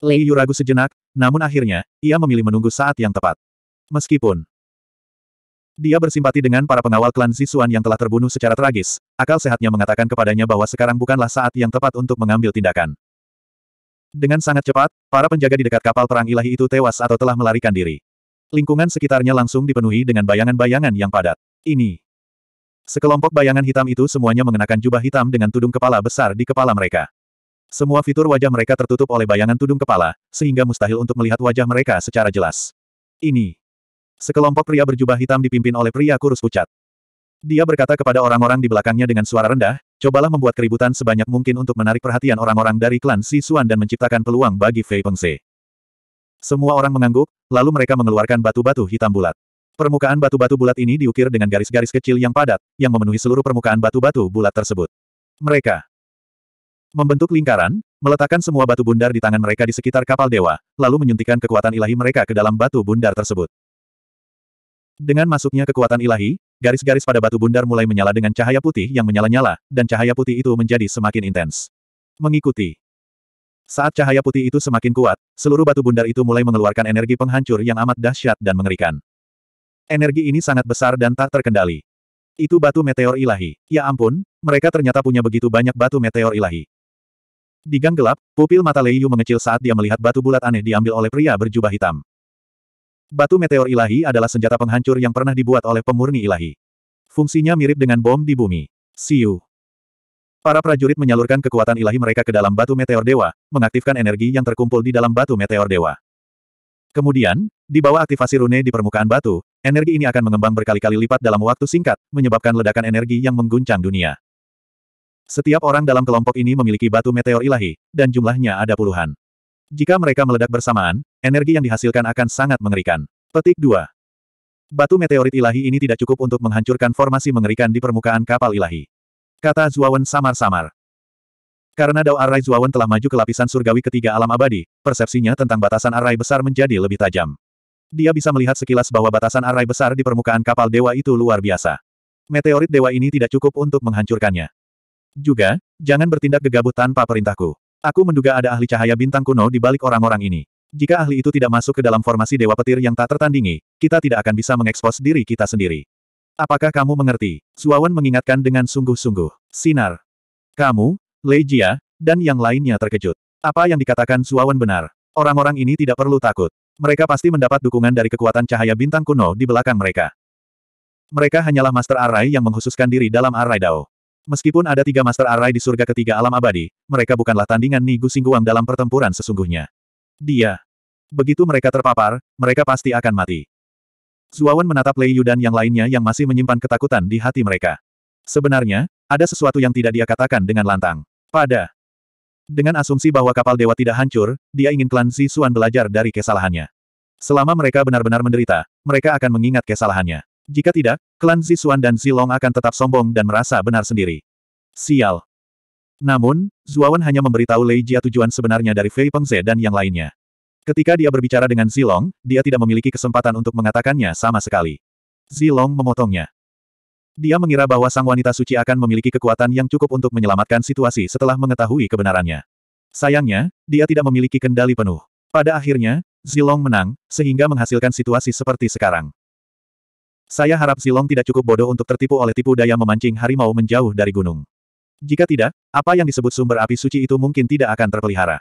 Lei Yu ragu sejenak, namun akhirnya, ia memilih menunggu saat yang tepat. Meskipun dia bersimpati dengan para pengawal klan Zisuan yang telah terbunuh secara tragis, akal sehatnya mengatakan kepadanya bahwa sekarang bukanlah saat yang tepat untuk mengambil tindakan. Dengan sangat cepat, para penjaga di dekat kapal perang ilahi itu tewas atau telah melarikan diri. Lingkungan sekitarnya langsung dipenuhi dengan bayangan-bayangan yang padat. Ini. Sekelompok bayangan hitam itu semuanya mengenakan jubah hitam dengan tudung kepala besar di kepala mereka. Semua fitur wajah mereka tertutup oleh bayangan tudung kepala, sehingga mustahil untuk melihat wajah mereka secara jelas. Ini. Sekelompok pria berjubah hitam dipimpin oleh pria kurus pucat. Dia berkata kepada orang-orang di belakangnya dengan suara rendah, cobalah membuat keributan sebanyak mungkin untuk menarik perhatian orang-orang dari klan Si Suan dan menciptakan peluang bagi Fei Pengse. Semua orang mengangguk, lalu mereka mengeluarkan batu-batu hitam bulat. Permukaan batu-batu bulat ini diukir dengan garis-garis kecil yang padat, yang memenuhi seluruh permukaan batu-batu bulat tersebut. Mereka Membentuk lingkaran, meletakkan semua batu bundar di tangan mereka di sekitar kapal dewa, lalu menyuntikkan kekuatan ilahi mereka ke dalam batu bundar tersebut. Dengan masuknya kekuatan ilahi, garis-garis pada batu bundar mulai menyala dengan cahaya putih yang menyala-nyala, dan cahaya putih itu menjadi semakin intens. Mengikuti. Saat cahaya putih itu semakin kuat, seluruh batu bundar itu mulai mengeluarkan energi penghancur yang amat dahsyat dan mengerikan. Energi ini sangat besar dan tak terkendali. Itu batu meteor ilahi. Ya ampun, mereka ternyata punya begitu banyak batu meteor ilahi. Di gang gelap, pupil mata Lei Yu mengecil saat dia melihat batu bulat aneh diambil oleh pria berjubah hitam. Batu meteor ilahi adalah senjata penghancur yang pernah dibuat oleh pemurni ilahi. Fungsinya mirip dengan bom di bumi. Siu. Para prajurit menyalurkan kekuatan ilahi mereka ke dalam batu meteor dewa, mengaktifkan energi yang terkumpul di dalam batu meteor dewa. Kemudian, di bawah aktivasi rune di permukaan batu, energi ini akan mengembang berkali-kali lipat dalam waktu singkat, menyebabkan ledakan energi yang mengguncang dunia. Setiap orang dalam kelompok ini memiliki batu meteor ilahi, dan jumlahnya ada puluhan. Jika mereka meledak bersamaan, energi yang dihasilkan akan sangat mengerikan. Petik 2. Batu meteorit ilahi ini tidak cukup untuk menghancurkan formasi mengerikan di permukaan kapal ilahi. Kata Zuawan samar-samar. Karena Dao Arai Zuawan telah maju ke lapisan surgawi ketiga alam abadi, persepsinya tentang batasan Arai besar menjadi lebih tajam. Dia bisa melihat sekilas bahwa batasan Arai besar di permukaan kapal dewa itu luar biasa. Meteorit dewa ini tidak cukup untuk menghancurkannya. Juga, jangan bertindak gegabah tanpa perintahku. Aku menduga ada ahli cahaya bintang kuno di balik orang-orang ini. Jika ahli itu tidak masuk ke dalam formasi Dewa Petir yang tak tertandingi, kita tidak akan bisa mengekspos diri kita sendiri. Apakah kamu mengerti? Suawan mengingatkan dengan sungguh-sungguh. Sinar. Kamu, Lei Jia, dan yang lainnya terkejut. Apa yang dikatakan Suawan benar? Orang-orang ini tidak perlu takut. Mereka pasti mendapat dukungan dari kekuatan cahaya bintang kuno di belakang mereka. Mereka hanyalah Master Arai yang menghususkan diri dalam Arai Dao. Meskipun ada tiga Master arai di surga ketiga alam abadi, mereka bukanlah tandingan Nigu Singguang dalam pertempuran sesungguhnya. Dia. Begitu mereka terpapar, mereka pasti akan mati. Zuawan menatap Lei Yudan yang lainnya yang masih menyimpan ketakutan di hati mereka. Sebenarnya, ada sesuatu yang tidak dia katakan dengan lantang. Pada. Dengan asumsi bahwa kapal dewa tidak hancur, dia ingin klan Zisuan belajar dari kesalahannya. Selama mereka benar-benar menderita, mereka akan mengingat kesalahannya. Jika tidak, klan Zisuan dan Zilong akan tetap sombong dan merasa benar sendiri. Sial. Namun, Zuawan hanya memberitahu Lei Jia tujuan sebenarnya dari Fei Pengze dan yang lainnya. Ketika dia berbicara dengan Zilong, dia tidak memiliki kesempatan untuk mengatakannya sama sekali. Zilong memotongnya. Dia mengira bahwa sang wanita suci akan memiliki kekuatan yang cukup untuk menyelamatkan situasi setelah mengetahui kebenarannya. Sayangnya, dia tidak memiliki kendali penuh. Pada akhirnya, Zilong menang, sehingga menghasilkan situasi seperti sekarang. Saya harap Zilong tidak cukup bodoh untuk tertipu oleh tipu daya memancing harimau menjauh dari gunung. Jika tidak, apa yang disebut sumber api suci itu mungkin tidak akan terpelihara.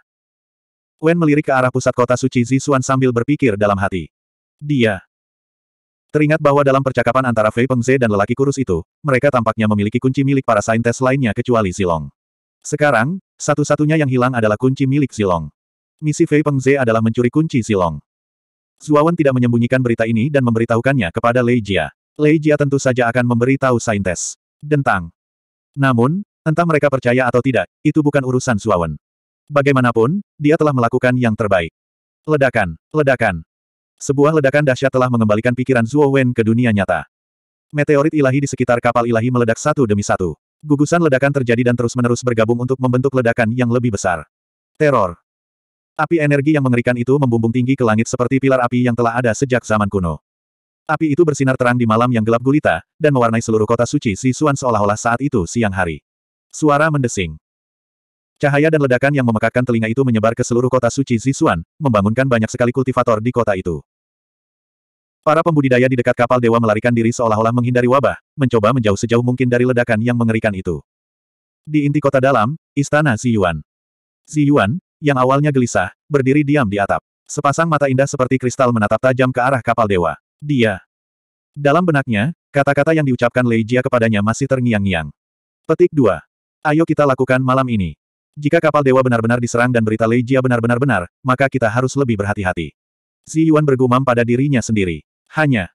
Wen melirik ke arah pusat kota suci Zisuan sambil berpikir dalam hati. Dia. Teringat bahwa dalam percakapan antara Fei Pengze dan lelaki kurus itu, mereka tampaknya memiliki kunci milik para saintes lainnya kecuali Zilong. Sekarang, satu-satunya yang hilang adalah kunci milik Zilong. Misi Fei Pengze adalah mencuri kunci Zilong. Zuawan tidak menyembunyikan berita ini dan memberitahukannya kepada Lei Jia. Lei Jia tentu saja akan memberitahu saintes. Dentang. Namun, entah mereka percaya atau tidak, itu bukan urusan Zuawan. Bagaimanapun, dia telah melakukan yang terbaik. Ledakan, ledakan. Sebuah ledakan dahsyat telah mengembalikan pikiran Zuo ke dunia nyata. Meteorit ilahi di sekitar kapal ilahi meledak satu demi satu. Gugusan ledakan terjadi dan terus-menerus bergabung untuk membentuk ledakan yang lebih besar. Teror. Api energi yang mengerikan itu membumbung tinggi ke langit seperti pilar api yang telah ada sejak zaman kuno. Api itu bersinar terang di malam yang gelap gulita, dan mewarnai seluruh kota suci Si Suan seolah-olah saat itu siang hari. Suara mendesing. Cahaya dan ledakan yang memekakkan telinga itu menyebar ke seluruh kota suci Zisuan, membangunkan banyak sekali kultivator di kota itu. Para pembudidaya di dekat kapal dewa melarikan diri seolah-olah menghindari wabah, mencoba menjauh sejauh mungkin dari ledakan yang mengerikan itu. Di inti kota dalam, Istana Ziyuan. Ziyuan, yang awalnya gelisah, berdiri diam di atap. Sepasang mata indah seperti kristal menatap tajam ke arah kapal dewa. Dia. Dalam benaknya, kata-kata yang diucapkan Lei Jia kepadanya masih terngiang-ngiang. Petik 2. Ayo kita lakukan malam ini. Jika kapal dewa benar-benar diserang dan berita Lei Jia benar-benar benar, maka kita harus lebih berhati-hati. Si Yuan bergumam pada dirinya sendiri. Hanya.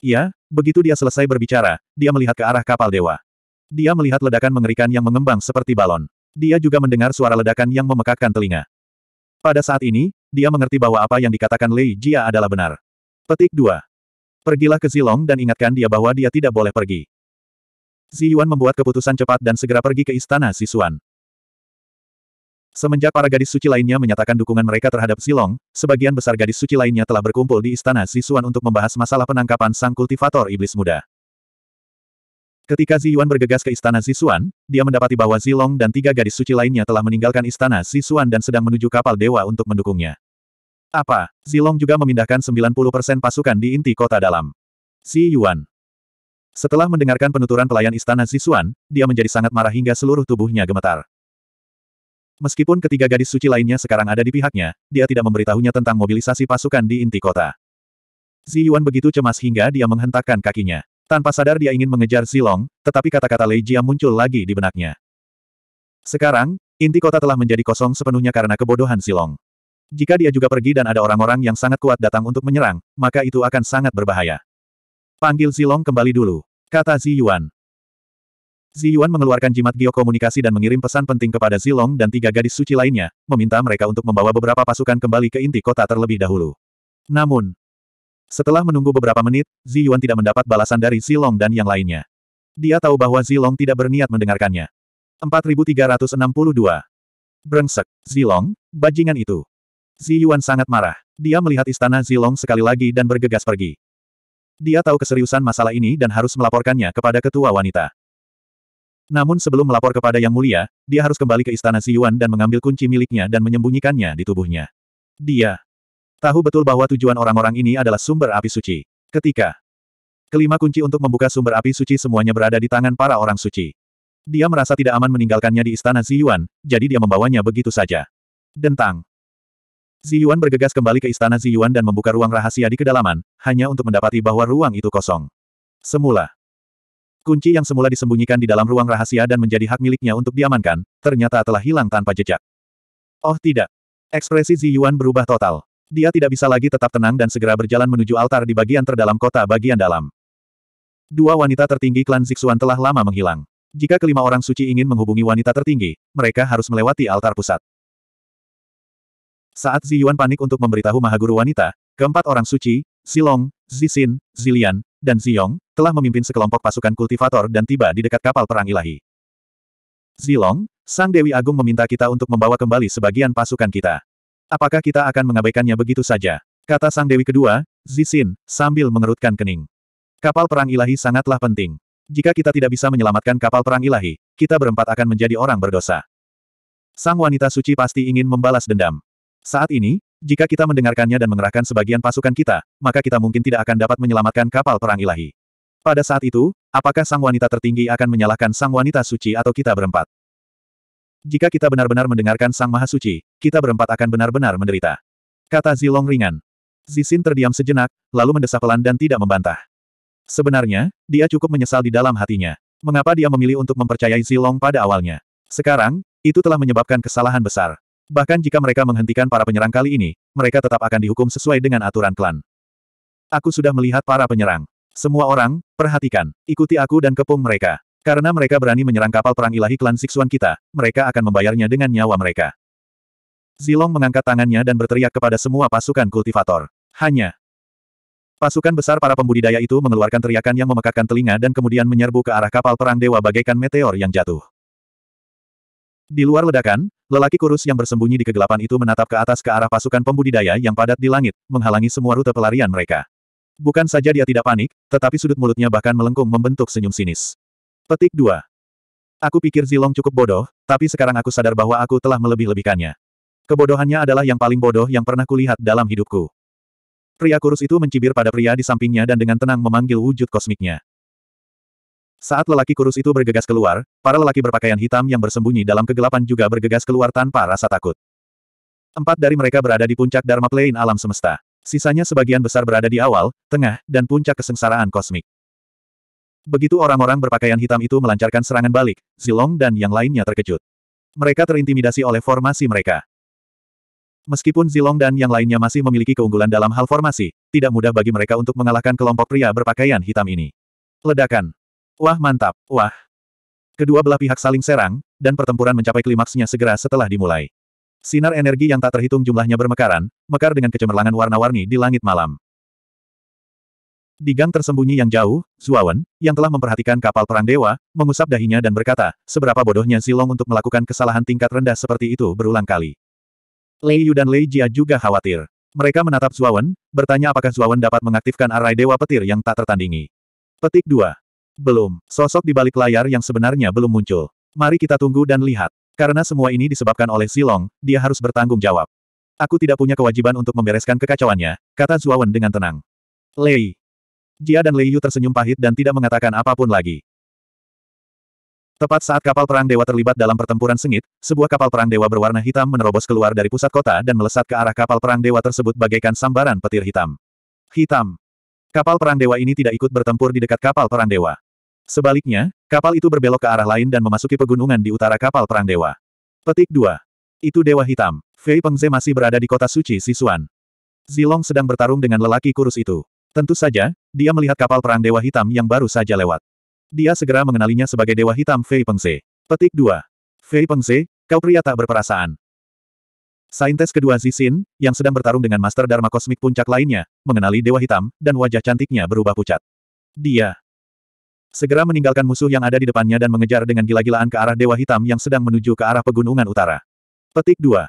Ya, begitu dia selesai berbicara, dia melihat ke arah kapal dewa. Dia melihat ledakan mengerikan yang mengembang seperti balon. Dia juga mendengar suara ledakan yang memekakkan telinga. Pada saat ini, dia mengerti bahwa apa yang dikatakan Lei Jia adalah benar. Petik 2. Pergilah ke Zilong dan ingatkan dia bahwa dia tidak boleh pergi. Ziyuan membuat keputusan cepat dan segera pergi ke istana Sisuan. Semenjak para gadis suci lainnya menyatakan dukungan mereka terhadap Zilong, sebagian besar gadis suci lainnya telah berkumpul di istana Sisuan untuk membahas masalah penangkapan sang kultivator iblis muda. Ketika Zi Yuan bergegas ke istana Zisuan, dia mendapati bahwa Zilong dan tiga gadis suci lainnya telah meninggalkan istana Zisuan dan sedang menuju kapal dewa untuk mendukungnya. Apa? Zilong juga memindahkan 90% pasukan di inti kota dalam. Zi Yuan. Setelah mendengarkan penuturan pelayan istana Zisuan, dia menjadi sangat marah hingga seluruh tubuhnya gemetar. Meskipun ketiga gadis suci lainnya sekarang ada di pihaknya, dia tidak memberitahunya tentang mobilisasi pasukan di inti kota. Zi Yuan begitu cemas hingga dia menghentakkan kakinya. Tanpa sadar dia ingin mengejar Silong, tetapi kata-kata Lei Jia muncul lagi di benaknya. Sekarang, inti kota telah menjadi kosong sepenuhnya karena kebodohan Silong. Jika dia juga pergi dan ada orang-orang yang sangat kuat datang untuk menyerang, maka itu akan sangat berbahaya. Panggil Silong kembali dulu, kata Zi Yuan. Zi Yuan mengeluarkan jimat geokomunikasi dan mengirim pesan penting kepada Zilong dan tiga gadis suci lainnya, meminta mereka untuk membawa beberapa pasukan kembali ke inti kota terlebih dahulu. Namun, setelah menunggu beberapa menit, Zi Yuan tidak mendapat balasan dari Zilong dan yang lainnya. Dia tahu bahwa Zilong tidak berniat mendengarkannya. 4362. Brengsek, Zilong, bajingan itu. Zi Yuan sangat marah. Dia melihat istana Zilong sekali lagi dan bergegas pergi. Dia tahu keseriusan masalah ini dan harus melaporkannya kepada ketua wanita. Namun sebelum melapor kepada Yang Mulia, dia harus kembali ke istana Zi Yuan dan mengambil kunci miliknya dan menyembunyikannya di tubuhnya. Dia Tahu betul bahwa tujuan orang-orang ini adalah sumber api suci. Ketika kelima kunci untuk membuka sumber api suci semuanya berada di tangan para orang suci. Dia merasa tidak aman meninggalkannya di istana Ziyuan, jadi dia membawanya begitu saja. Dentang. Ziyuan bergegas kembali ke istana Ziyuan dan membuka ruang rahasia di kedalaman, hanya untuk mendapati bahwa ruang itu kosong. Semula. Kunci yang semula disembunyikan di dalam ruang rahasia dan menjadi hak miliknya untuk diamankan, ternyata telah hilang tanpa jejak. Oh tidak. Ekspresi Ziyuan berubah total. Dia tidak bisa lagi tetap tenang dan segera berjalan menuju altar di bagian terdalam kota bagian dalam. Dua wanita tertinggi klan Zixuan telah lama menghilang. Jika kelima orang suci ingin menghubungi wanita tertinggi, mereka harus melewati altar pusat. Saat Ziyuan panik untuk memberitahu mahaguru wanita, keempat orang suci, Zilong, Zixin, Zilian, dan Ziyong, telah memimpin sekelompok pasukan kultivator dan tiba di dekat kapal perang ilahi. Zilong, Sang Dewi Agung meminta kita untuk membawa kembali sebagian pasukan kita. Apakah kita akan mengabaikannya begitu saja? Kata Sang Dewi kedua, Zixin, sambil mengerutkan kening. Kapal perang ilahi sangatlah penting. Jika kita tidak bisa menyelamatkan kapal perang ilahi, kita berempat akan menjadi orang berdosa. Sang wanita suci pasti ingin membalas dendam. Saat ini, jika kita mendengarkannya dan mengerahkan sebagian pasukan kita, maka kita mungkin tidak akan dapat menyelamatkan kapal perang ilahi. Pada saat itu, apakah sang wanita tertinggi akan menyalahkan sang wanita suci atau kita berempat? Jika kita benar-benar mendengarkan Sang Maha Suci, kita berempat akan benar-benar menderita. Kata Zilong ringan. Zisin terdiam sejenak, lalu mendesah pelan dan tidak membantah. Sebenarnya, dia cukup menyesal di dalam hatinya. Mengapa dia memilih untuk mempercayai Zilong pada awalnya? Sekarang, itu telah menyebabkan kesalahan besar. Bahkan jika mereka menghentikan para penyerang kali ini, mereka tetap akan dihukum sesuai dengan aturan klan. Aku sudah melihat para penyerang. Semua orang, perhatikan, ikuti aku dan kepung mereka. Karena mereka berani menyerang kapal perang ilahi klan Siksuan kita, mereka akan membayarnya dengan nyawa mereka. Zilong mengangkat tangannya dan berteriak kepada semua pasukan kultivator. Hanya. Pasukan besar para pembudidaya itu mengeluarkan teriakan yang memekakkan telinga dan kemudian menyerbu ke arah kapal perang dewa bagaikan meteor yang jatuh. Di luar ledakan, lelaki kurus yang bersembunyi di kegelapan itu menatap ke atas ke arah pasukan pembudidaya yang padat di langit, menghalangi semua rute pelarian mereka. Bukan saja dia tidak panik, tetapi sudut mulutnya bahkan melengkung membentuk senyum sinis. Petik 2. Aku pikir Zilong cukup bodoh, tapi sekarang aku sadar bahwa aku telah melebih-lebihkannya. Kebodohannya adalah yang paling bodoh yang pernah kulihat dalam hidupku. Pria kurus itu mencibir pada pria di sampingnya dan dengan tenang memanggil wujud kosmiknya. Saat lelaki kurus itu bergegas keluar, para lelaki berpakaian hitam yang bersembunyi dalam kegelapan juga bergegas keluar tanpa rasa takut. Empat dari mereka berada di puncak Dharma Plain alam semesta. Sisanya sebagian besar berada di awal, tengah, dan puncak kesengsaraan kosmik. Begitu orang-orang berpakaian hitam itu melancarkan serangan balik, Zilong dan yang lainnya terkejut. Mereka terintimidasi oleh formasi mereka. Meskipun Zilong dan yang lainnya masih memiliki keunggulan dalam hal formasi, tidak mudah bagi mereka untuk mengalahkan kelompok pria berpakaian hitam ini. Ledakan. Wah mantap, wah. Kedua belah pihak saling serang, dan pertempuran mencapai klimaksnya segera setelah dimulai. Sinar energi yang tak terhitung jumlahnya bermekaran, mekar dengan kecemerlangan warna-warni di langit malam. Di gang tersembunyi yang jauh, Zuawan, yang telah memperhatikan kapal perang dewa, mengusap dahinya dan berkata, seberapa bodohnya Silong untuk melakukan kesalahan tingkat rendah seperti itu berulang kali. Lei Yu dan Lei Jia juga khawatir. Mereka menatap Zuawan, bertanya apakah Zuawan dapat mengaktifkan arai dewa petir yang tak tertandingi. Petik 2. Belum, sosok di balik layar yang sebenarnya belum muncul. Mari kita tunggu dan lihat. Karena semua ini disebabkan oleh Silong, dia harus bertanggung jawab. Aku tidak punya kewajiban untuk membereskan kekacauannya, kata Zuawan dengan tenang. Lei, Jia dan Lei Yu tersenyum pahit dan tidak mengatakan apapun lagi. Tepat saat kapal perang dewa terlibat dalam pertempuran sengit, sebuah kapal perang dewa berwarna hitam menerobos keluar dari pusat kota dan melesat ke arah kapal perang dewa tersebut bagaikan sambaran petir hitam. Hitam. Kapal perang dewa ini tidak ikut bertempur di dekat kapal perang dewa. Sebaliknya, kapal itu berbelok ke arah lain dan memasuki pegunungan di utara kapal perang dewa. Petik 2. Itu dewa hitam. Fei Pengze masih berada di kota suci Sisuan. Zilong sedang bertarung dengan lelaki kurus itu. Tentu saja, dia melihat kapal perang Dewa Hitam yang baru saja lewat. Dia segera mengenalinya sebagai Dewa Hitam Fei Pengse. Petik 2. Fei Pengse, kau pria tak berperasaan. Saintes kedua Zixin, yang sedang bertarung dengan Master Dharma Kosmik puncak lainnya, mengenali Dewa Hitam, dan wajah cantiknya berubah pucat. Dia segera meninggalkan musuh yang ada di depannya dan mengejar dengan gila-gilaan ke arah Dewa Hitam yang sedang menuju ke arah pegunungan utara. Petik 2.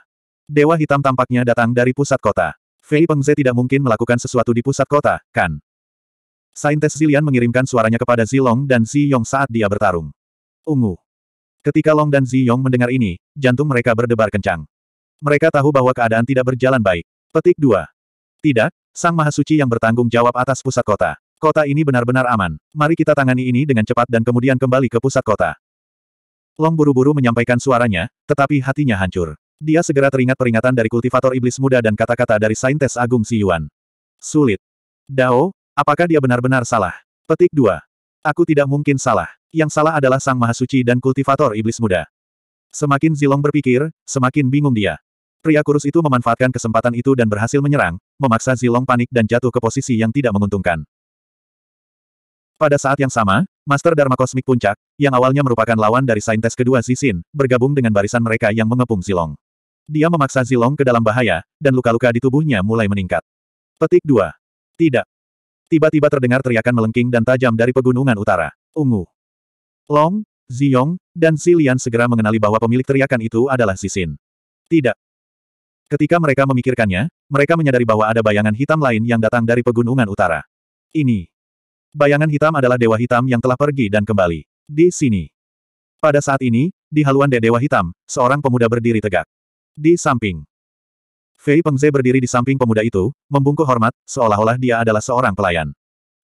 Dewa Hitam tampaknya datang dari pusat kota. Fei Pengze tidak mungkin melakukan sesuatu di pusat kota, kan? Saintes Zilian mengirimkan suaranya kepada Zilong dan Ziyong saat dia bertarung. Ungu. Ketika Long dan Ziyong mendengar ini, jantung mereka berdebar kencang. Mereka tahu bahwa keadaan tidak berjalan baik. Petik 2. Tidak, Sang Mahasuci yang bertanggung jawab atas pusat kota. Kota ini benar-benar aman. Mari kita tangani ini dengan cepat dan kemudian kembali ke pusat kota. Long buru-buru menyampaikan suaranya, tetapi hatinya hancur. Dia segera teringat peringatan dari kultivator iblis muda dan kata-kata dari saintes agung Si Yuan. Sulit. Dao, apakah dia benar-benar salah? Petik 2. Aku tidak mungkin salah. Yang salah adalah Sang Mahasuci dan kultivator iblis muda. Semakin Zilong berpikir, semakin bingung dia. Pria kurus itu memanfaatkan kesempatan itu dan berhasil menyerang, memaksa Zilong panik dan jatuh ke posisi yang tidak menguntungkan. Pada saat yang sama, Master Dharma Kosmik Puncak, yang awalnya merupakan lawan dari saintes kedua Zisin, bergabung dengan barisan mereka yang mengepung Zilong. Dia memaksa Zilong ke dalam bahaya, dan luka-luka di tubuhnya mulai meningkat. Petik 2. Tidak. Tiba-tiba terdengar teriakan melengking dan tajam dari pegunungan utara. Ungu. Long, Ziyong, dan Silian segera mengenali bahwa pemilik teriakan itu adalah Sisin. Tidak. Ketika mereka memikirkannya, mereka menyadari bahwa ada bayangan hitam lain yang datang dari pegunungan utara. Ini. Bayangan hitam adalah dewa hitam yang telah pergi dan kembali. Di sini. Pada saat ini, di haluan de dewa hitam, seorang pemuda berdiri tegak di samping. Fei Pengze berdiri di samping pemuda itu, membungkuk hormat, seolah-olah dia adalah seorang pelayan.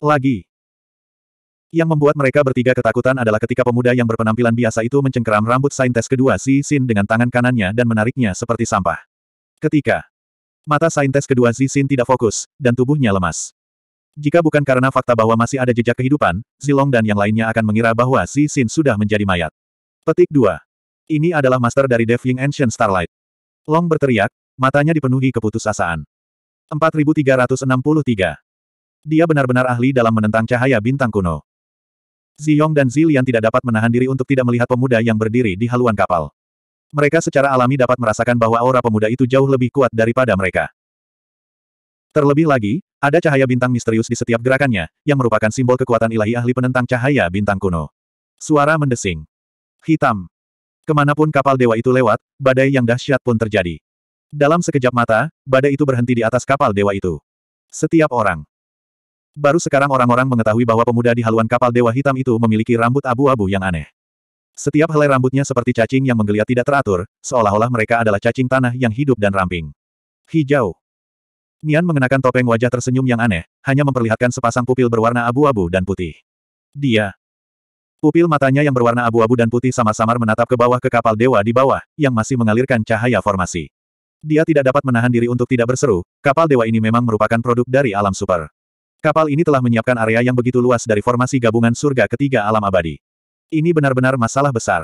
Lagi. Yang membuat mereka bertiga ketakutan adalah ketika pemuda yang berpenampilan biasa itu mencengkeram rambut saintes kedua Si Xin dengan tangan kanannya dan menariknya seperti sampah. Ketika mata saintes kedua Si Xin tidak fokus, dan tubuhnya lemas. Jika bukan karena fakta bahwa masih ada jejak kehidupan, Zilong dan yang lainnya akan mengira bahwa Si Xin sudah menjadi mayat. Petik 2. Ini adalah master dari Devying Ancient Starlight. Long berteriak, matanya dipenuhi keputusasaan. 4363. Dia benar-benar ahli dalam menentang cahaya bintang kuno. Ziyong dan Zilian tidak dapat menahan diri untuk tidak melihat pemuda yang berdiri di haluan kapal. Mereka secara alami dapat merasakan bahwa aura pemuda itu jauh lebih kuat daripada mereka. Terlebih lagi, ada cahaya bintang misterius di setiap gerakannya, yang merupakan simbol kekuatan ilahi ahli penentang cahaya bintang kuno. Suara mendesing. Hitam. Kemanapun kapal dewa itu lewat, badai yang dahsyat pun terjadi. Dalam sekejap mata, badai itu berhenti di atas kapal dewa itu. Setiap orang. Baru sekarang orang-orang mengetahui bahwa pemuda di haluan kapal dewa hitam itu memiliki rambut abu-abu yang aneh. Setiap helai rambutnya seperti cacing yang menggeliat tidak teratur, seolah-olah mereka adalah cacing tanah yang hidup dan ramping. Hijau. Nian mengenakan topeng wajah tersenyum yang aneh, hanya memperlihatkan sepasang pupil berwarna abu-abu dan putih. Dia Pupil matanya yang berwarna abu-abu dan putih sama samar menatap ke bawah ke kapal dewa di bawah, yang masih mengalirkan cahaya formasi. Dia tidak dapat menahan diri untuk tidak berseru, kapal dewa ini memang merupakan produk dari alam super. Kapal ini telah menyiapkan area yang begitu luas dari formasi gabungan surga ketiga alam abadi. Ini benar-benar masalah besar.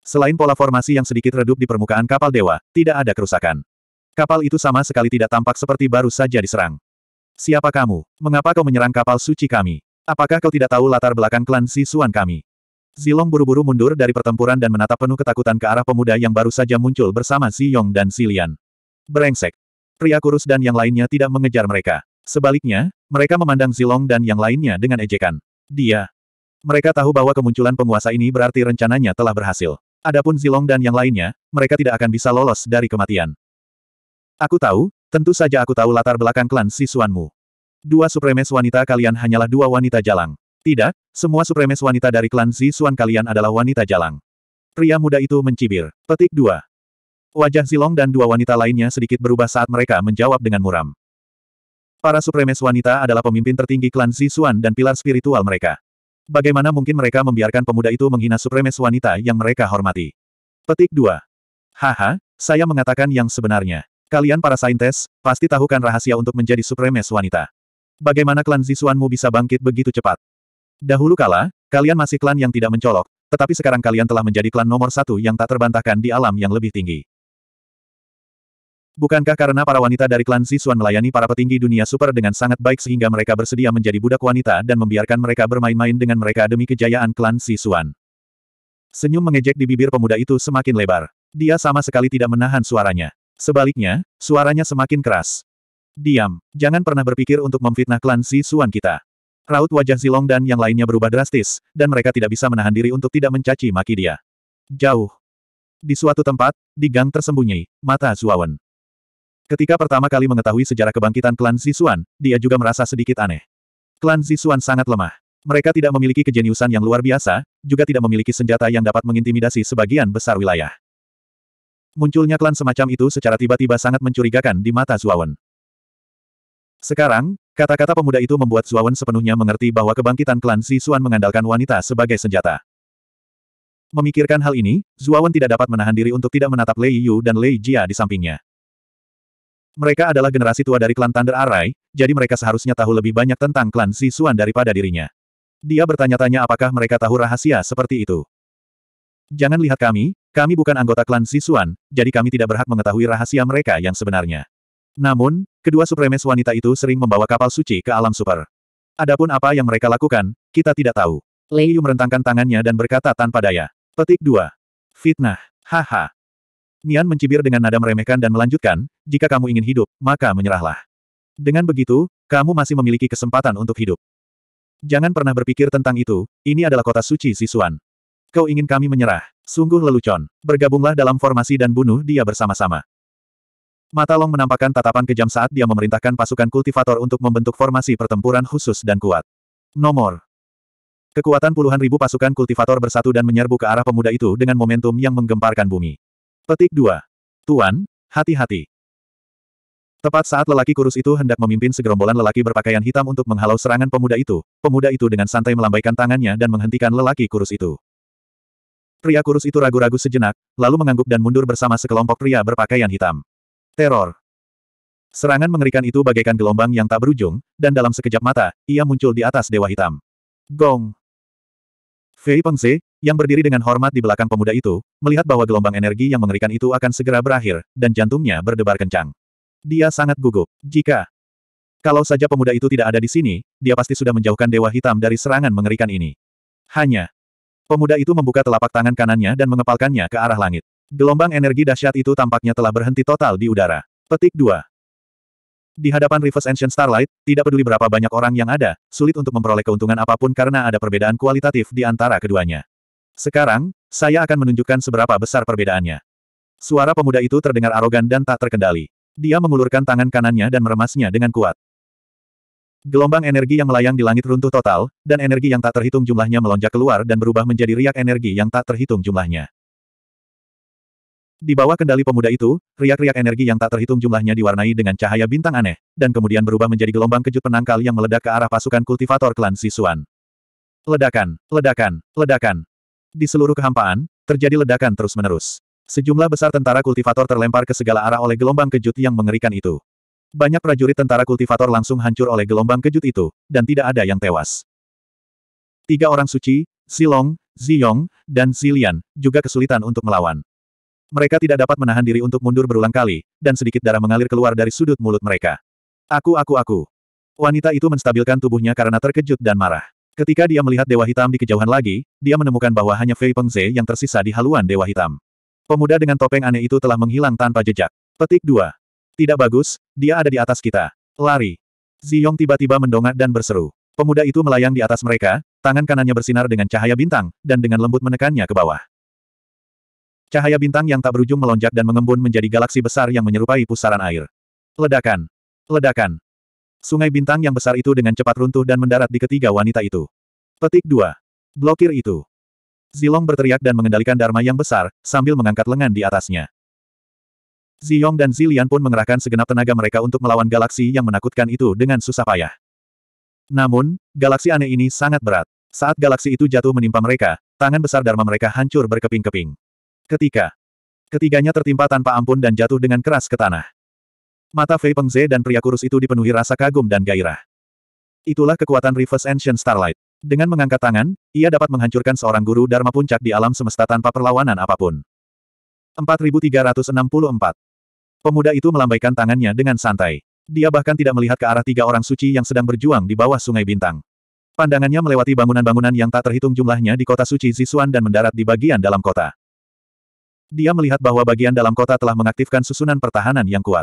Selain pola formasi yang sedikit redup di permukaan kapal dewa, tidak ada kerusakan. Kapal itu sama sekali tidak tampak seperti baru saja diserang. Siapa kamu? Mengapa kau menyerang kapal suci kami? Apakah kau tidak tahu latar belakang klan Si Suan kami? Zilong buru-buru mundur dari pertempuran dan menatap penuh ketakutan ke arah pemuda yang baru saja muncul bersama Si Yong dan Si Lian. Berengsek. Pria kurus dan yang lainnya tidak mengejar mereka. Sebaliknya, mereka memandang Zilong dan yang lainnya dengan ejekan. Dia. Mereka tahu bahwa kemunculan penguasa ini berarti rencananya telah berhasil. Adapun Zilong dan yang lainnya, mereka tidak akan bisa lolos dari kematian. Aku tahu, tentu saja aku tahu latar belakang klan Si Suanmu. Dua supremes wanita kalian hanyalah dua wanita jalang. Tidak, semua supremes wanita dari klan Zisuan kalian adalah wanita jalang. Pria muda itu mencibir. Petik 2. Wajah Zilong dan dua wanita lainnya sedikit berubah saat mereka menjawab dengan muram. Para supremes wanita adalah pemimpin tertinggi klan Zisuan dan pilar spiritual mereka. Bagaimana mungkin mereka membiarkan pemuda itu menghina supremes wanita yang mereka hormati? Petik 2. Haha, saya mengatakan yang sebenarnya. Kalian para saintes, pasti tahukan rahasia untuk menjadi supremes wanita. Bagaimana klan Zisuanmu bisa bangkit begitu cepat? Dahulu kala, kalian masih klan yang tidak mencolok, tetapi sekarang kalian telah menjadi klan nomor satu yang tak terbantahkan di alam yang lebih tinggi. Bukankah karena para wanita dari klan Zisuan melayani para petinggi dunia super dengan sangat baik sehingga mereka bersedia menjadi budak wanita dan membiarkan mereka bermain-main dengan mereka demi kejayaan klan Zisuan? Senyum mengejek di bibir pemuda itu semakin lebar. Dia sama sekali tidak menahan suaranya. Sebaliknya, suaranya semakin keras. Diam. Jangan pernah berpikir untuk memfitnah klan Si Suan kita. Raut wajah Zilong dan yang lainnya berubah drastis, dan mereka tidak bisa menahan diri untuk tidak mencaci maki dia. Jauh. Di suatu tempat, di gang tersembunyi, mata Zuawan. Ketika pertama kali mengetahui sejarah kebangkitan klan Suan, dia juga merasa sedikit aneh. Klan Suan sangat lemah. Mereka tidak memiliki kejeniusan yang luar biasa, juga tidak memiliki senjata yang dapat mengintimidasi sebagian besar wilayah. Munculnya klan semacam itu secara tiba-tiba sangat mencurigakan di mata Zuawan. Sekarang, kata-kata pemuda itu membuat Zuawan sepenuhnya mengerti bahwa kebangkitan klan Si Suan mengandalkan wanita sebagai senjata. Memikirkan hal ini, Zuawan tidak dapat menahan diri untuk tidak menatap Lei Yu dan Lei Jia di sampingnya. Mereka adalah generasi tua dari klan Thunder Array, jadi mereka seharusnya tahu lebih banyak tentang klan Si Suan daripada dirinya. Dia bertanya-tanya apakah mereka tahu rahasia seperti itu. Jangan lihat kami, kami bukan anggota klan Sisuan, jadi kami tidak berhak mengetahui rahasia mereka yang sebenarnya. Namun, Kedua supremes wanita itu sering membawa kapal suci ke alam super. Adapun apa yang mereka lakukan, kita tidak tahu. Lei Yu merentangkan tangannya dan berkata tanpa daya. Petik 2. Fitnah. Haha. Nian mencibir dengan nada meremehkan dan melanjutkan, jika kamu ingin hidup, maka menyerahlah. Dengan begitu, kamu masih memiliki kesempatan untuk hidup. Jangan pernah berpikir tentang itu, ini adalah kota suci Sisuan. Kau ingin kami menyerah, sungguh lelucon. Bergabunglah dalam formasi dan bunuh dia bersama-sama. Mata Long menampakkan tatapan kejam saat dia memerintahkan pasukan kultivator untuk membentuk formasi pertempuran khusus dan kuat. Nomor. Kekuatan puluhan ribu pasukan kultivator bersatu dan menyerbu ke arah pemuda itu dengan momentum yang menggemparkan bumi. Petik 2. Tuan, hati-hati. Tepat saat lelaki kurus itu hendak memimpin segerombolan lelaki berpakaian hitam untuk menghalau serangan pemuda itu, pemuda itu dengan santai melambaikan tangannya dan menghentikan lelaki kurus itu. Pria kurus itu ragu-ragu sejenak, lalu mengangguk dan mundur bersama sekelompok pria berpakaian hitam. Teror. Serangan mengerikan itu bagaikan gelombang yang tak berujung, dan dalam sekejap mata, ia muncul di atas Dewa Hitam. Gong. Fei Pengse, yang berdiri dengan hormat di belakang pemuda itu, melihat bahwa gelombang energi yang mengerikan itu akan segera berakhir, dan jantungnya berdebar kencang. Dia sangat gugup. Jika kalau saja pemuda itu tidak ada di sini, dia pasti sudah menjauhkan Dewa Hitam dari serangan mengerikan ini. Hanya. Pemuda itu membuka telapak tangan kanannya dan mengepalkannya ke arah langit. Gelombang energi dahsyat itu tampaknya telah berhenti total di udara. Petik 2. Di hadapan Reverse Ancient Starlight, tidak peduli berapa banyak orang yang ada, sulit untuk memperoleh keuntungan apapun karena ada perbedaan kualitatif di antara keduanya. Sekarang, saya akan menunjukkan seberapa besar perbedaannya. Suara pemuda itu terdengar arogan dan tak terkendali. Dia mengulurkan tangan kanannya dan meremasnya dengan kuat. Gelombang energi yang melayang di langit runtuh total, dan energi yang tak terhitung jumlahnya melonjak keluar dan berubah menjadi riak energi yang tak terhitung jumlahnya. Di bawah kendali pemuda itu, riak-riak energi yang tak terhitung jumlahnya diwarnai dengan cahaya bintang aneh, dan kemudian berubah menjadi gelombang kejut penangkal yang meledak ke arah pasukan kultivator klan Sisuan. Ledakan, ledakan, ledakan. Di seluruh kehampaan, terjadi ledakan terus-menerus. Sejumlah besar tentara kultivator terlempar ke segala arah oleh gelombang kejut yang mengerikan itu. Banyak prajurit tentara kultivator langsung hancur oleh gelombang kejut itu, dan tidak ada yang tewas. Tiga orang suci, Silong, Ziyong, dan Zilian, juga kesulitan untuk melawan. Mereka tidak dapat menahan diri untuk mundur berulang kali, dan sedikit darah mengalir keluar dari sudut mulut mereka. Aku aku aku. Wanita itu menstabilkan tubuhnya karena terkejut dan marah. Ketika dia melihat Dewa Hitam di kejauhan lagi, dia menemukan bahwa hanya Fei Pengze yang tersisa di haluan Dewa Hitam. Pemuda dengan topeng aneh itu telah menghilang tanpa jejak. Petik 2. Tidak bagus, dia ada di atas kita. Lari. Ziyong tiba-tiba mendongak dan berseru. Pemuda itu melayang di atas mereka, tangan kanannya bersinar dengan cahaya bintang, dan dengan lembut menekannya ke bawah. Cahaya bintang yang tak berujung melonjak dan mengembun menjadi galaksi besar yang menyerupai pusaran air. Ledakan! Ledakan! Sungai bintang yang besar itu dengan cepat runtuh dan mendarat di ketiga wanita itu. Petik 2. Blokir itu. Zilong berteriak dan mengendalikan Dharma yang besar, sambil mengangkat lengan di atasnya. Ziyong dan Zilian pun mengerahkan segenap tenaga mereka untuk melawan galaksi yang menakutkan itu dengan susah payah. Namun, galaksi aneh ini sangat berat. Saat galaksi itu jatuh menimpa mereka, tangan besar Dharma mereka hancur berkeping-keping. Ketika ketiganya tertimpa tanpa ampun dan jatuh dengan keras ke tanah. Mata Fei Pengze dan pria kurus itu dipenuhi rasa kagum dan gairah. Itulah kekuatan Reverse Ancient Starlight. Dengan mengangkat tangan, ia dapat menghancurkan seorang guru Dharma puncak di alam semesta tanpa perlawanan apapun. 4364 Pemuda itu melambaikan tangannya dengan santai. Dia bahkan tidak melihat ke arah tiga orang suci yang sedang berjuang di bawah sungai bintang. Pandangannya melewati bangunan-bangunan yang tak terhitung jumlahnya di kota suci Zisuan dan mendarat di bagian dalam kota. Dia melihat bahwa bagian dalam kota telah mengaktifkan susunan pertahanan yang kuat.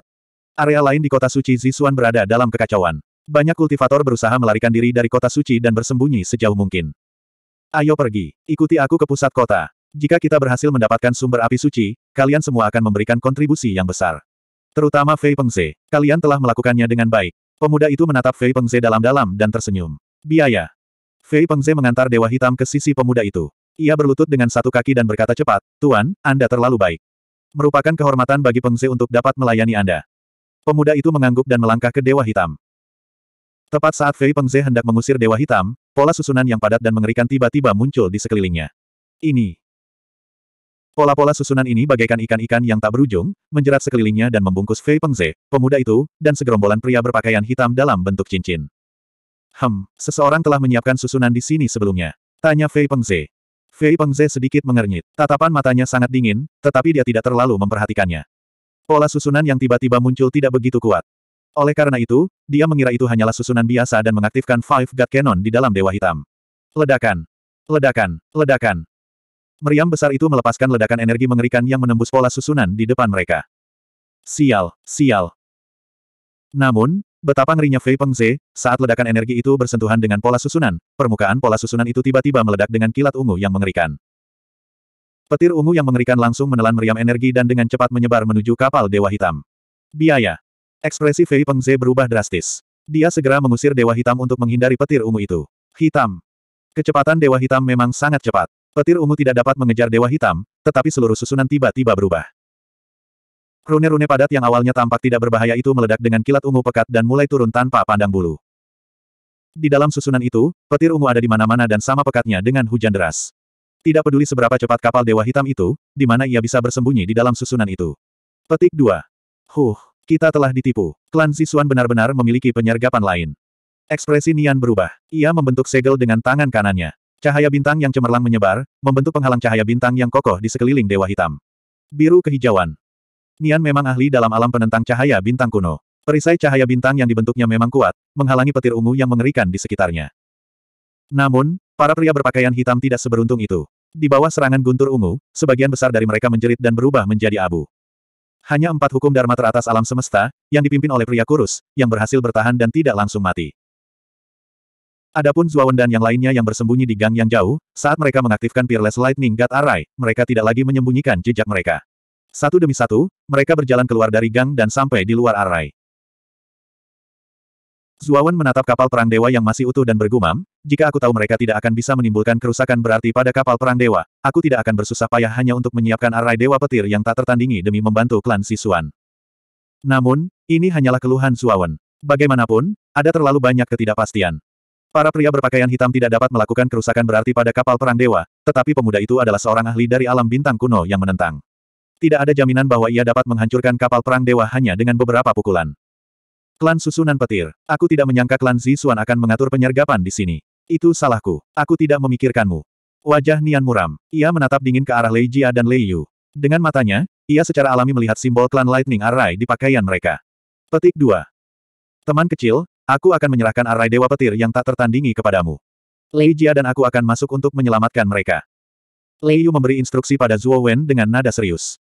Area lain di kota suci Zisuan berada dalam kekacauan. Banyak kultivator berusaha melarikan diri dari kota suci dan bersembunyi sejauh mungkin. Ayo pergi, ikuti aku ke pusat kota. Jika kita berhasil mendapatkan sumber api suci, kalian semua akan memberikan kontribusi yang besar. Terutama Fei Pengze, kalian telah melakukannya dengan baik. Pemuda itu menatap Fei Pengze dalam-dalam dan tersenyum. Biaya. Fei Pengze mengantar Dewa Hitam ke sisi pemuda itu. Ia berlutut dengan satu kaki dan berkata cepat, Tuan, Anda terlalu baik. Merupakan kehormatan bagi Pengse untuk dapat melayani Anda. Pemuda itu mengangguk dan melangkah ke Dewa Hitam. Tepat saat Fei Pengze hendak mengusir Dewa Hitam, pola susunan yang padat dan mengerikan tiba-tiba muncul di sekelilingnya. Ini. Pola-pola susunan ini bagaikan ikan-ikan yang tak berujung, menjerat sekelilingnya dan membungkus Fei Pengze, pemuda itu, dan segerombolan pria berpakaian hitam dalam bentuk cincin. Hem, seseorang telah menyiapkan susunan di sini sebelumnya. Tanya Fei Pengze. Fei Pengze sedikit mengernyit. Tatapan matanya sangat dingin, tetapi dia tidak terlalu memperhatikannya. Pola susunan yang tiba-tiba muncul tidak begitu kuat. Oleh karena itu, dia mengira itu hanyalah susunan biasa dan mengaktifkan Five God Cannon di dalam Dewa Hitam. Ledakan! Ledakan! Ledakan! Meriam besar itu melepaskan ledakan energi mengerikan yang menembus pola susunan di depan mereka. Sial! Sial! Namun, Betapa ngerinya Fei Pengze, saat ledakan energi itu bersentuhan dengan pola susunan, permukaan pola susunan itu tiba-tiba meledak dengan kilat ungu yang mengerikan. Petir ungu yang mengerikan langsung menelan meriam energi dan dengan cepat menyebar menuju kapal Dewa Hitam. Biaya. Ekspresi Fei Pengze berubah drastis. Dia segera mengusir Dewa Hitam untuk menghindari petir ungu itu. Hitam. Kecepatan Dewa Hitam memang sangat cepat. Petir ungu tidak dapat mengejar Dewa Hitam, tetapi seluruh susunan tiba-tiba berubah. Rune-rune padat yang awalnya tampak tidak berbahaya itu meledak dengan kilat ungu pekat dan mulai turun tanpa pandang bulu. Di dalam susunan itu, petir ungu ada di mana-mana dan sama pekatnya dengan hujan deras. Tidak peduli seberapa cepat kapal Dewa Hitam itu, di mana ia bisa bersembunyi di dalam susunan itu. Petik 2. Huh, kita telah ditipu. Klan Zisuan benar-benar memiliki penyergapan lain. Ekspresi Nian berubah. Ia membentuk segel dengan tangan kanannya. Cahaya bintang yang cemerlang menyebar, membentuk penghalang cahaya bintang yang kokoh di sekeliling Dewa Hitam. Biru kehijauan, Nian memang ahli dalam alam penentang cahaya bintang kuno. Perisai cahaya bintang yang dibentuknya memang kuat, menghalangi petir ungu yang mengerikan di sekitarnya. Namun, para pria berpakaian hitam tidak seberuntung itu. Di bawah serangan guntur ungu, sebagian besar dari mereka menjerit dan berubah menjadi abu. Hanya empat hukum Dharma teratas alam semesta, yang dipimpin oleh pria kurus, yang berhasil bertahan dan tidak langsung mati. Adapun Zuawan dan yang lainnya yang bersembunyi di gang yang jauh, saat mereka mengaktifkan Peerless Lightning God Array, mereka tidak lagi menyembunyikan jejak mereka. Satu demi satu, mereka berjalan keluar dari gang dan sampai di luar arai. Zuawan menatap kapal perang dewa yang masih utuh dan bergumam, jika aku tahu mereka tidak akan bisa menimbulkan kerusakan berarti pada kapal perang dewa, aku tidak akan bersusah payah hanya untuk menyiapkan arai dewa petir yang tak tertandingi demi membantu klan Sisuan. Namun, ini hanyalah keluhan Zuawan. Bagaimanapun, ada terlalu banyak ketidakpastian. Para pria berpakaian hitam tidak dapat melakukan kerusakan berarti pada kapal perang dewa, tetapi pemuda itu adalah seorang ahli dari alam bintang kuno yang menentang. Tidak ada jaminan bahwa ia dapat menghancurkan kapal perang dewa hanya dengan beberapa pukulan. Klan susunan petir. Aku tidak menyangka klan Zisuan akan mengatur penyergapan di sini. Itu salahku. Aku tidak memikirkanmu. Wajah Nian muram. Ia menatap dingin ke arah Lei Jia dan Lei Yu. Dengan matanya, ia secara alami melihat simbol klan Lightning Array di pakaian mereka. Petik 2. Teman kecil, aku akan menyerahkan Array Dewa Petir yang tak tertandingi kepadamu. Lei Jia dan aku akan masuk untuk menyelamatkan mereka. Lei Yu memberi instruksi pada Zhuo Wen dengan nada serius.